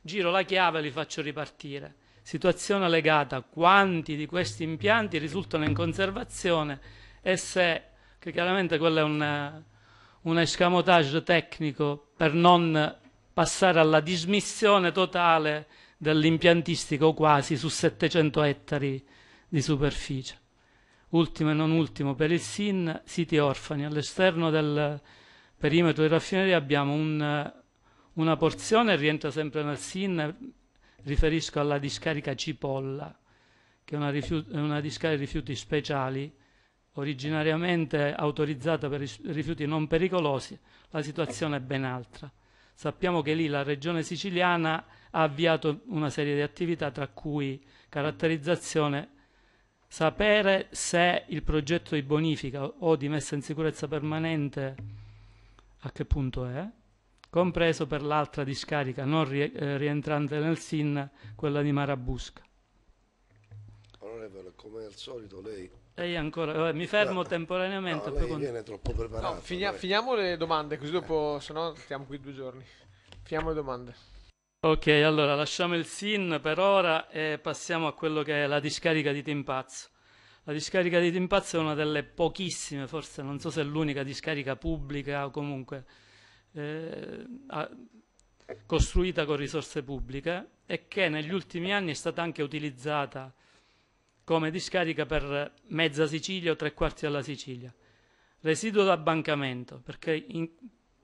giro la chiave e li faccio ripartire. Situazione legata a quanti di questi impianti risultano in conservazione e se, che chiaramente quello è un un escamotage tecnico per non passare alla dismissione totale dell'impiantistico quasi su 700 ettari di superficie. Ultimo e non ultimo per il SIN, siti orfani. All'esterno del perimetro di raffineria abbiamo un, una porzione, rientra sempre nel SIN, riferisco alla discarica Cipolla, che è una, una discarica di rifiuti speciali originariamente autorizzata per rifiuti non pericolosi, la situazione è ben altra. Sappiamo che lì la regione siciliana ha avviato una serie di attività, tra cui caratterizzazione, sapere se il progetto di bonifica o di messa in sicurezza permanente a che punto è, compreso per l'altra discarica non eh, rientrante nel SIN, quella di Marabusca. Onorevole, come al solito lei lei ancora, Vabbè, mi fermo Guarda, esatto. temporaneamente. No, lei con... viene troppo preparato. No, finia, finiamo le domande, così eh. dopo, eh. se no, stiamo qui due giorni. Finiamo le domande. Ok, allora lasciamo il SIN per ora e passiamo a quello che è la discarica di Timpazzo. La discarica di Timpazzo è una delle pochissime, forse non so se è l'unica discarica pubblica o comunque eh, costruita con risorse pubbliche e che negli ultimi anni è stata anche utilizzata come discarica per mezza Sicilia o tre quarti della Sicilia. Residuo d'abbancamento, perché in,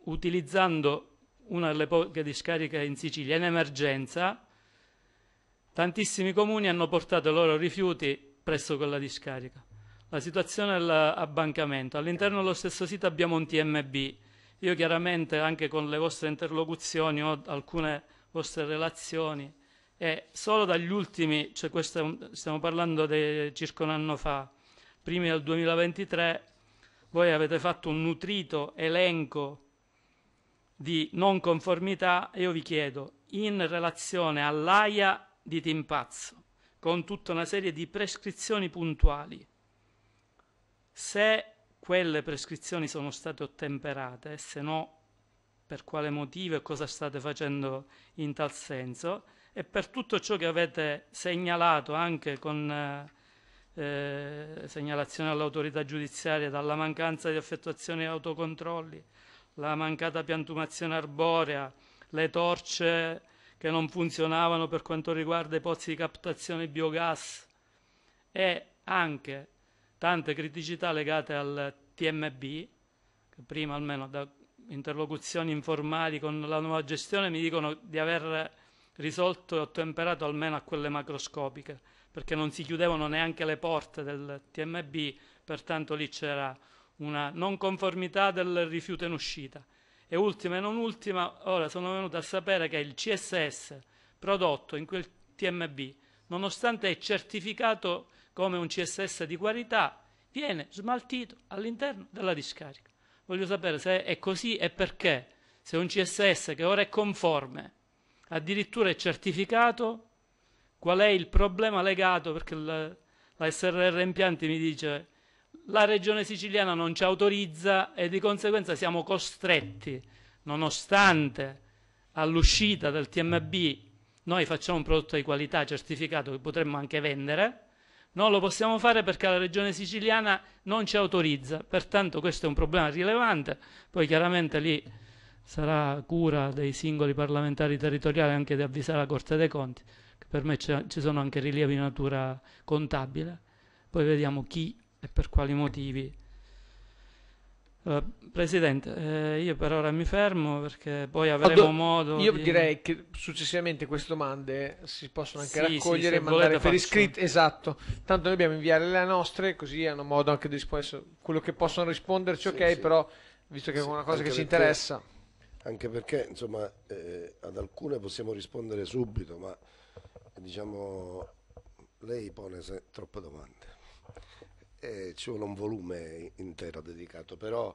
utilizzando una delle poche discariche in Sicilia in emergenza, tantissimi comuni hanno portato i loro rifiuti presso quella discarica. La situazione dell'abbancamento. All'interno dello stesso sito abbiamo un TMB. Io chiaramente anche con le vostre interlocuzioni o alcune vostre relazioni e solo dagli ultimi, cioè questo, stiamo parlando di circa un anno fa, primi del 2023, voi avete fatto un nutrito elenco di non conformità e io vi chiedo, in relazione all'AIA di Timpazzo, con tutta una serie di prescrizioni puntuali, se quelle prescrizioni sono state ottemperate, se no per quale motivo e cosa state facendo in tal senso, e per tutto ciò che avete segnalato anche con eh, eh, segnalazione all'autorità giudiziaria dalla mancanza di effettuazione di autocontrolli, la mancata piantumazione arborea, le torce che non funzionavano per quanto riguarda i pozzi di captazione biogas e anche tante criticità legate al TMB, che prima almeno da interlocuzioni informali con la nuova gestione mi dicono di aver risolto e ottemperato almeno a quelle macroscopiche, perché non si chiudevano neanche le porte del TMB, pertanto lì c'era una non conformità del rifiuto in uscita. E ultima e non ultima, ora sono venuto a sapere che il CSS prodotto in quel TMB, nonostante è certificato come un CSS di qualità, viene smaltito all'interno della discarica. Voglio sapere se è così e perché, se un CSS che ora è conforme addirittura è certificato qual è il problema legato, perché la, la SRR Impianti mi dice la regione siciliana non ci autorizza e di conseguenza siamo costretti, nonostante all'uscita del TMB noi facciamo un prodotto di qualità certificato che potremmo anche vendere, non lo possiamo fare perché la regione siciliana non ci autorizza, pertanto questo è un problema rilevante, poi chiaramente lì sarà cura dei singoli parlamentari territoriali anche di avvisare la Corte dei Conti, che per me ci sono anche rilievi di natura contabile, poi vediamo chi e per quali motivi. Allora, eh, Presidente, eh, io per ora mi fermo perché poi avremo Oddio, modo. Io di... direi che successivamente queste domande si possono anche sì, raccogliere sì, e mandare per iscritto. Esatto, tanto noi dobbiamo inviare le nostre, così hanno modo anche di rispondere quello che possono risponderci, sì, ok, però visto che è una cosa che ci interessa anche perché insomma, eh, ad alcune possiamo rispondere subito, ma diciamo, lei pone troppe domande. Eh, ci vuole un volume intero dedicato, però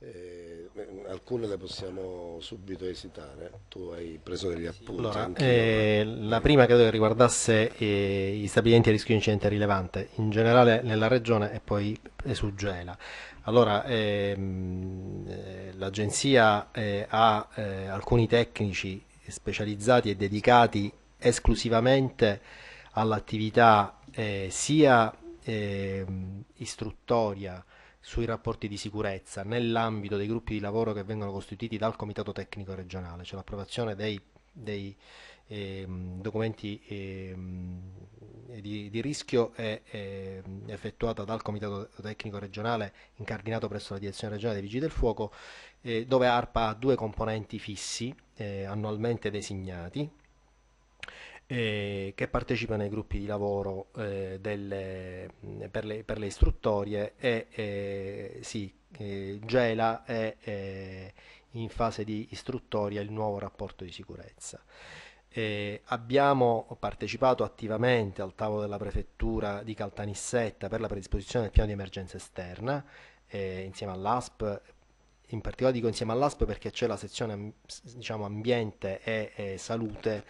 eh, alcune le possiamo subito esitare. Tu hai preso degli appunti. Allora, eh, la prima credo che riguardasse eh, i stabilimenti a rischio di incidente rilevante, in generale nella regione e poi eh, su Gela. Allora, ehm, eh, l'agenzia eh, ha eh, alcuni tecnici specializzati e dedicati esclusivamente all'attività eh, sia ehm, istruttoria sui rapporti di sicurezza nell'ambito dei gruppi di lavoro che vengono costituiti dal Comitato Tecnico Regionale, cioè l'approvazione dei, dei ehm, documenti ehm, di, di, rischio è, è ehm, effettuata dal Comitato Tecnico Regionale incardinato presso la Direzione Regionale dei Vigili del Fuoco, eh, dove ARPA ha due componenti fissi eh, annualmente designati, eh, che partecipano ai gruppi di lavoro eh, delle, mm, per, le, per, le, istruttorie e eh, si sì, eh, gela è eh, in fase di istruttoria il nuovo rapporto di sicurezza. Eh, abbiamo partecipato attivamente al tavolo della prefettura di Caltanissetta per la predisposizione del piano di emergenza esterna eh, insieme all'ASP, in particolare dico insieme all'ASP perché c'è la sezione diciamo, ambiente e, e salute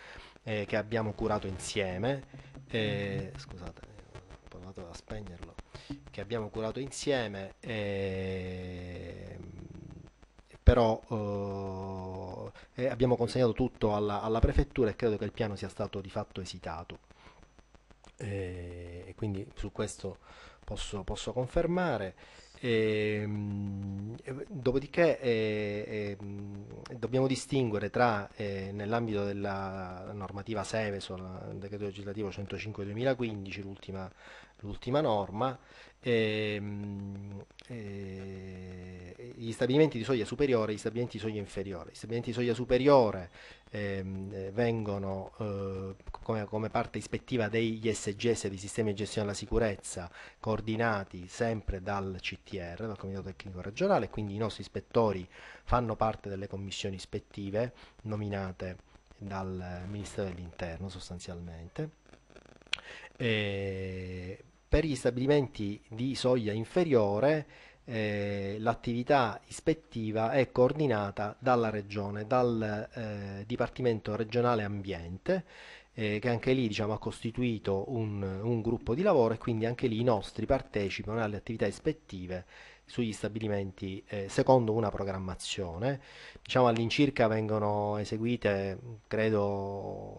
eh, che abbiamo curato insieme, eh, scusate, eh, ho provato a spegnerlo, che abbiamo curato insieme, eh, però oh, eh, abbiamo consegnato tutto alla, alla, prefettura e credo che il piano sia stato di fatto esitato. e quindi su questo posso, posso confermare. Ehm, e, dopodiché eh, eh, dobbiamo distinguere tra, eh, nell'ambito della normativa SEVESO, il decreto legislativo 105-2015, l'ultima, norma, Ehm, eh, gli stabilimenti di soglia superiore e gli stabilimenti di soglia inferiore. Gli stabilimenti di soglia superiore ehm, vengono eh, come, come, parte ispettiva degli SGS, dei sistemi di gestione della sicurezza, coordinati sempre dal CTR, dal Comitato Tecnico Regionale, quindi i nostri ispettori fanno parte delle commissioni ispettive nominate dal Ministero dell'Interno sostanzialmente. E eh, per gli stabilimenti di soglia inferiore eh, l'attività ispettiva è coordinata dalla regione, dal eh, Dipartimento regionale ambiente eh, che anche lì diciamo, ha costituito un, un, gruppo di lavoro e quindi anche lì i nostri partecipano alle attività ispettive sugli stabilimenti eh, secondo una programmazione. Diciamo, all'incirca vengono eseguite credo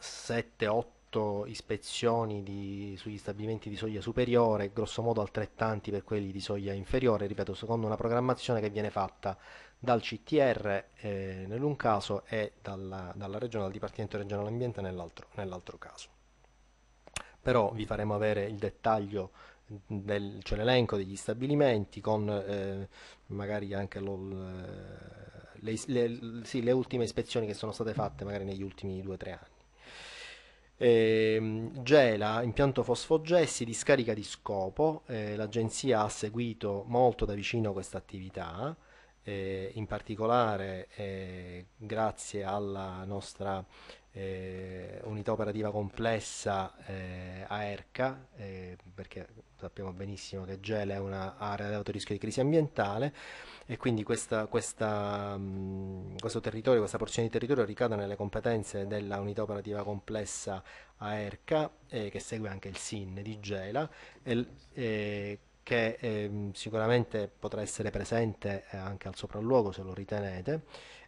7-8 fatto ispezioni di, sugli stabilimenti di soglia superiore, grossomodo altrettanti per quelli di soglia inferiore, ripeto, secondo una programmazione che viene fatta dal CTR eh, nell'un caso e dalla, dalla, regione, dal Dipartimento Regionale Ambiente nell'altro, nell'altro caso. Però vi faremo avere il dettaglio del, cioè l'elenco degli stabilimenti con eh, magari anche lo, eh, le, le, sì, le ultime ispezioni che sono state fatte magari negli ultimi 2-3 anni. Eh, Gela, impianto fosfogessi di scarica di scopo, eh, l'agenzia ha seguito molto da vicino questa attività, eh, in particolare eh, grazie alla nostra eh, unità operativa complessa eh, AERCA, eh, perché sappiamo benissimo che GEL è un'area ad alto rischio di crisi ambientale e quindi questa, questa, mh, questo territorio, questa porzione di territorio ricade nelle competenze della unità operativa complessa AERCA, eh, che segue anche il SIN di Gela, e, eh, che ehm, sicuramente potrà essere presente eh, anche al sopralluogo se lo ritenete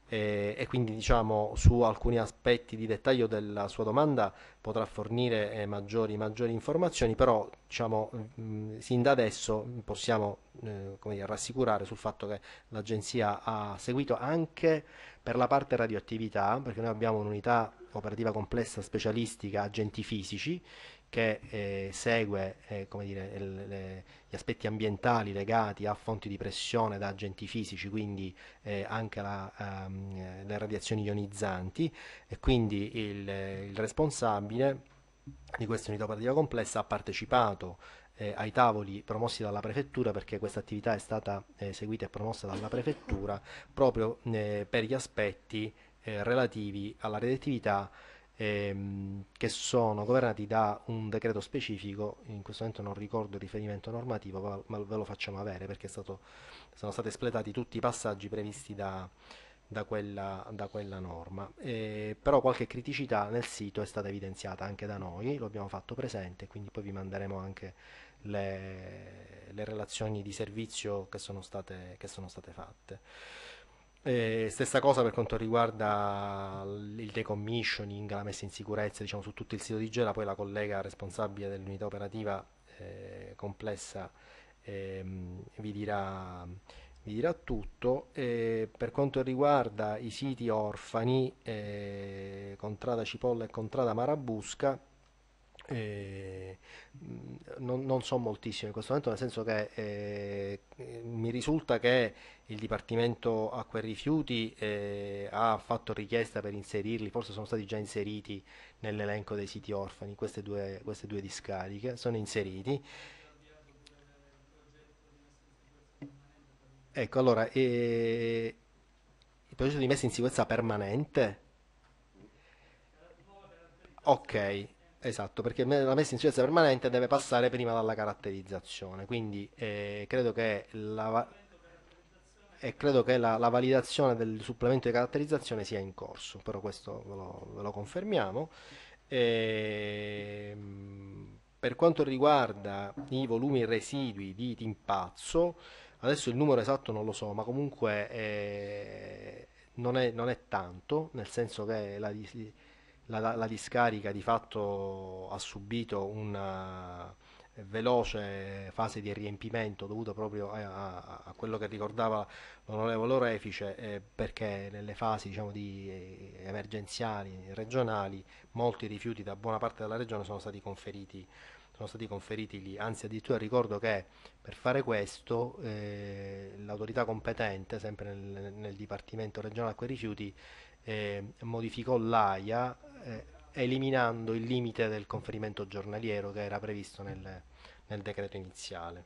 e, eh, e, quindi diciamo su alcuni aspetti di dettaglio della sua domanda potrà fornire eh, maggiori, maggiori, informazioni, però diciamo, mh, mm, sin da adesso possiamo eh, dire, rassicurare sul fatto che l'agenzia ha seguito anche per la parte radioattività, perché noi abbiamo un'unità operativa complessa specialistica agenti fisici che eh, segue eh, dire, il, le, gli aspetti ambientali legati a fonti di pressione da agenti fisici, quindi eh, anche la, um, le radiazioni ionizzanti e quindi il, eh, il responsabile di questa unità operativa complessa ha partecipato eh, ai tavoli promossi dalla prefettura perché questa attività è stata eh, seguita e promossa dalla prefettura proprio eh, per gli aspetti eh, relativi alla redditività ehm, che sono governati da un decreto specifico, in questo momento non ricordo il riferimento normativo, ma, ve lo facciamo avere perché stato, sono stati espletati tutti i passaggi previsti da, da, quella, da quella, norma. Eh, però qualche criticità nel sito è stata evidenziata anche da noi, lo abbiamo fatto presente, quindi poi vi manderemo anche le, le relazioni di servizio che sono state, che sono state fatte. Eh, stessa cosa per quanto riguarda il decommissioning, la messa in sicurezza diciamo, su tutto il sito di Gela, poi la collega responsabile dell'unità operativa eh, complessa eh, vi, dirà, vi, dirà, tutto. per quanto riguarda i siti orfani, eh, Contrada Cipolla e Contrada Marabusca, eh, non, non, so moltissimo in questo momento, nel senso che eh, mi risulta che il Dipartimento Acqua e Rifiuti eh, ha fatto richiesta per inserirli, forse sono stati già inseriti nell'elenco dei siti orfani, queste due, queste due discariche sono inseriti. Ecco, allora, eh, il progetto di messa in sicurezza permanente? Ok, Esatto, perché la messa in sicurezza permanente deve passare prima dalla caratterizzazione, quindi eh, credo che, la, eh, credo che la, la, validazione del supplemento di caratterizzazione sia in corso, però questo ve lo, ve lo confermiamo. E, ehm, per quanto riguarda i volumi residui di timpazzo, adesso il numero esatto non lo so, ma comunque eh, non, è, non, è, tanto, nel senso che la, la, la discarica di fatto ha subito una eh, veloce fase di riempimento dovuta proprio a, a, a, quello che ricordava l'onorevole Orefice eh, perché nelle fasi diciamo, di, eh, emergenziali regionali molti rifiuti da buona parte della regione sono stati conferiti sono stati conferiti lì, anzi addirittura ricordo che per fare questo eh, l'autorità competente, sempre nel, nel Dipartimento regionale acqua e rifiuti, eh, modificò l'AIA eh, eliminando il limite del conferimento giornaliero che era previsto nel, nel decreto iniziale.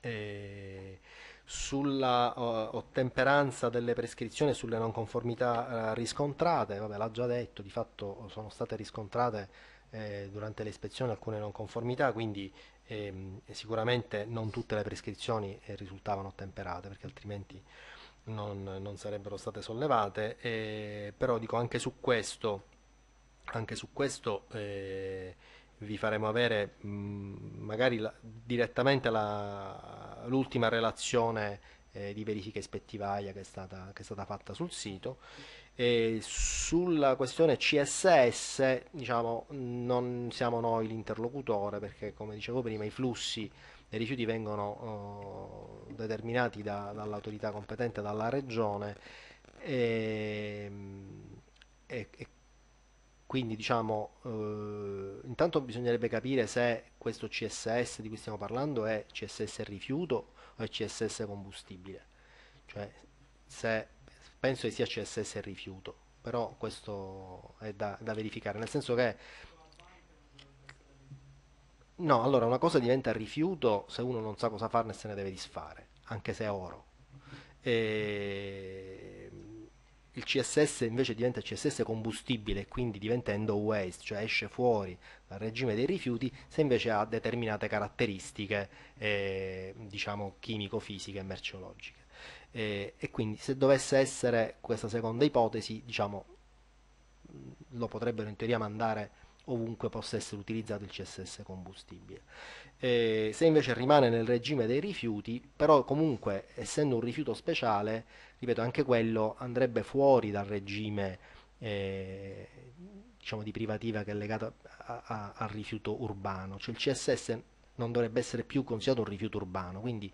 E sulla uh, ottemperanza delle prescrizioni e sulle non conformità uh, riscontrate, vabbè, l'ha già detto, di fatto sono state riscontrate eh, durante le ispezioni alcune non conformità, quindi ehm, sicuramente non tutte le prescrizioni eh, risultavano ottemperate, perché altrimenti non, non sarebbero state sollevate, eh, però dico anche su questo, anche su questo eh, vi faremo avere mh, mm, magari la, direttamente l'ultima relazione eh, di verifica ispettivaia che è, stata, che è stata, fatta sul sito. E sulla questione CSS, diciamo, non siamo noi l'interlocutore perché, come dicevo prima, i flussi i rifiuti vengono eh, determinati da, dall'autorità competente, dalla regione e, ehm, e, e quindi diciamo eh, intanto bisognerebbe capire se questo CSS di cui stiamo parlando è CSS rifiuto o è CSS combustibile, cioè se penso che sia CSS rifiuto, però questo è da, da verificare, nel senso che No, allora una cosa diventa rifiuto se uno non sa cosa farne e se ne deve disfare, anche se è oro. E... Ehm, il CSS invece diventa CSS combustibile, quindi diventa end waste, cioè esce fuori dal regime dei rifiuti, se invece ha determinate caratteristiche, eh, diciamo, chimico-fisiche e merceologiche. E, ehm, e quindi se dovesse essere questa seconda ipotesi, diciamo, lo potrebbero in teoria mandare ovunque possa essere utilizzato il CSS combustibile. Eh, se invece rimane nel regime dei rifiuti, però comunque essendo un rifiuto speciale, ripeto anche quello andrebbe fuori dal regime eh, diciamo di privativa che è legata al rifiuto urbano, cioè il CSS non dovrebbe essere più considerato un rifiuto urbano, quindi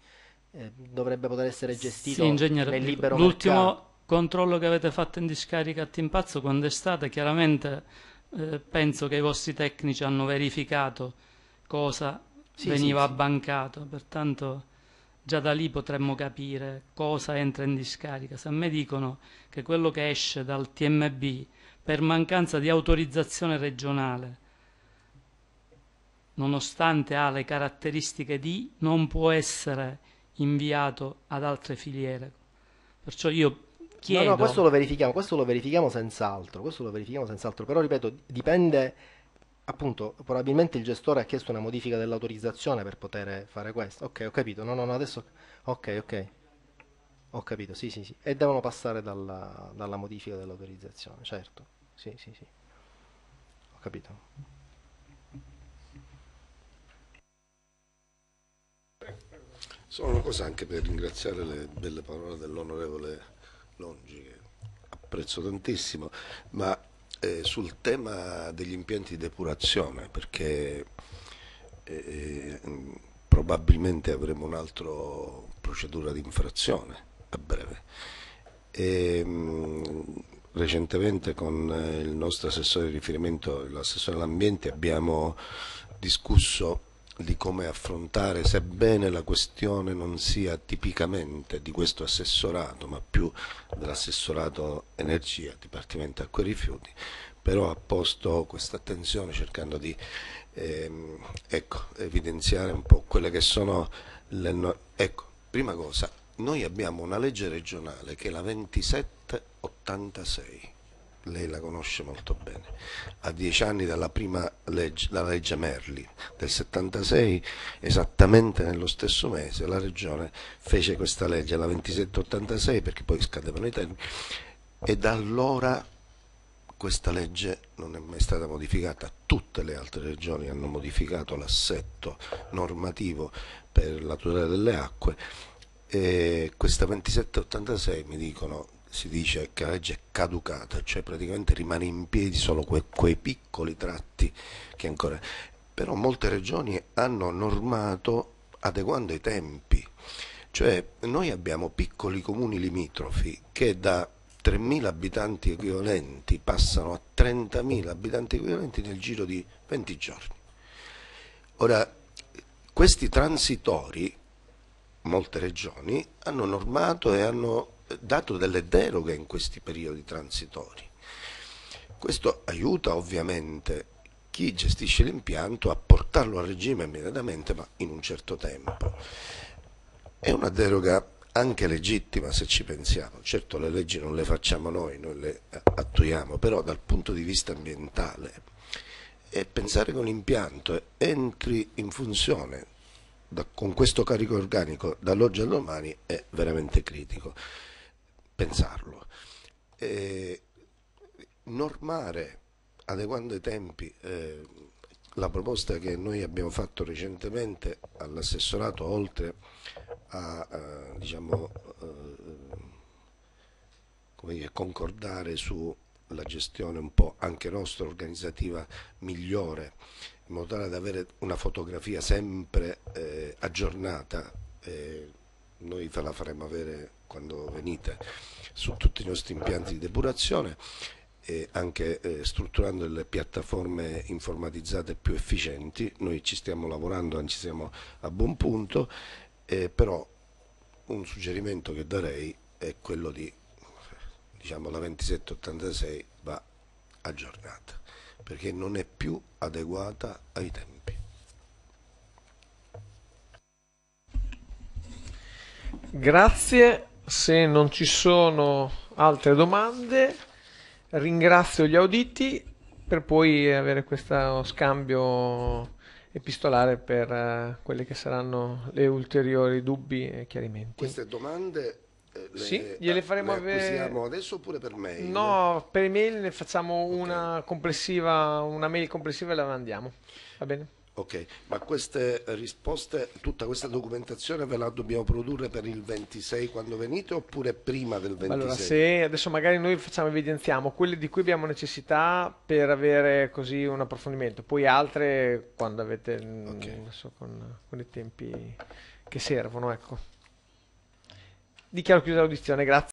eh, dovrebbe poter essere gestito sì, nel libero l'ultimo mercato. controllo che avete fatto in discarica a Timpazzo quando è stato chiaramente eh, penso che i vostri tecnici hanno verificato cosa sì, veniva sì, abbancato, pertanto già da lì potremmo capire cosa entra in discarica. Se a me dicono che quello che esce dal TMB per mancanza di autorizzazione regionale, nonostante ha le caratteristiche di, non può essere inviato ad altre filiere. Perciò io Chiedo. No, no, questo lo verifichiamo, questo lo verifichiamo senz'altro, questo lo verifichiamo senz'altro, però ripeto, dipende appunto, probabilmente il gestore ha chiesto una modifica dell'autorizzazione per poter fare questo. Ok, ho capito. No, no, no, adesso ok, ok. Ho capito. Sì, sì, sì. E devono passare dalla, dalla modifica dell'autorizzazione, certo. Sì, sì, sì. Ho capito. Solo una cosa anche per ringraziare le belle parole dell'onorevole Longi, che apprezzo tantissimo, ma eh, sul tema degli impianti di depurazione, perché eh, eh probabilmente avremo un'altra procedura di infrazione a breve. E, ehm, mh, recentemente con eh, il nostro assessore di riferimento, l'assessore dell'ambiente, abbiamo discusso di come affrontare, sebbene la questione non sia tipicamente di questo assessorato, ma più dell'assessorato energia, Dipartimento Acque e Rifiuti, però ha posto questa attenzione cercando di ehm, ecco, evidenziare un po' quelle che sono le... No ecco, prima cosa, noi abbiamo una legge regionale che è la 2786 lei la conosce molto bene, a dieci anni dalla prima legge, dalla legge Merli del 76, esattamente nello stesso mese la Regione fece questa legge, la 2786, perché poi scadevano i termini, e da allora questa legge non è mai stata modificata, tutte le altre regioni hanno modificato l'assetto normativo per la tutela delle acque e questa 2786 mi dicono si dice che la legge è caducata, cioè praticamente rimane in piedi solo que, quei piccoli tratti che ancora... Però molte regioni hanno normato adeguando i tempi, cioè noi abbiamo piccoli comuni limitrofi che da 3.000 abitanti equivalenti passano a 30.000 abitanti equivalenti nel giro di 20 giorni. Ora, questi transitori, molte regioni, hanno normato e hanno dato delle deroghe in questi periodi transitori. Questo aiuta ovviamente chi gestisce l'impianto a portarlo a regime immediatamente ma in un certo tempo. È una deroga anche legittima se ci pensiamo, certo le leggi non le facciamo noi, noi le attuiamo, però dal punto di vista ambientale è pensare che un impianto entri in funzione da, con questo carico organico dall'oggi al domani è veramente critico pensarlo. Eh, normare, adeguando i tempi, eh, la proposta che noi abbiamo fatto recentemente all'assessorato, oltre a, a diciamo, eh, dire, concordare sulla gestione un po' anche nostra organizzativa migliore, in modo tale da avere una fotografia sempre eh, aggiornata, eh, noi la faremo avere quando venite su tutti i nostri impianti di depurazione e anche eh, strutturando le piattaforme informatizzate più efficienti, noi ci stiamo lavorando, anzi siamo a buon punto, eh, però un suggerimento che darei è quello di, diciamo la 2786 va aggiornata, perché non è più adeguata ai tempi. Grazie se non ci sono altre domande, ringrazio gli auditi per poi avere questo scambio epistolare per uh, quelle che saranno le ulteriori dubbi e chiarimenti. Queste domande eh, le, sì, gliele faremo avere adesso oppure per mail? No, per email ne facciamo okay. una complessiva, una mail complessiva e la mandiamo. Va bene? Ok, ma queste risposte, tutta questa documentazione ve la dobbiamo produrre per il 26 quando venite oppure prima del 26? Allora, se adesso magari noi facciamo, evidenziamo quelle di cui abbiamo necessità per avere così un approfondimento, poi altre quando avete, mm, okay. so, con, con, i tempi che servono, ecco. Dichiaro chiusa l'audizione, grazie.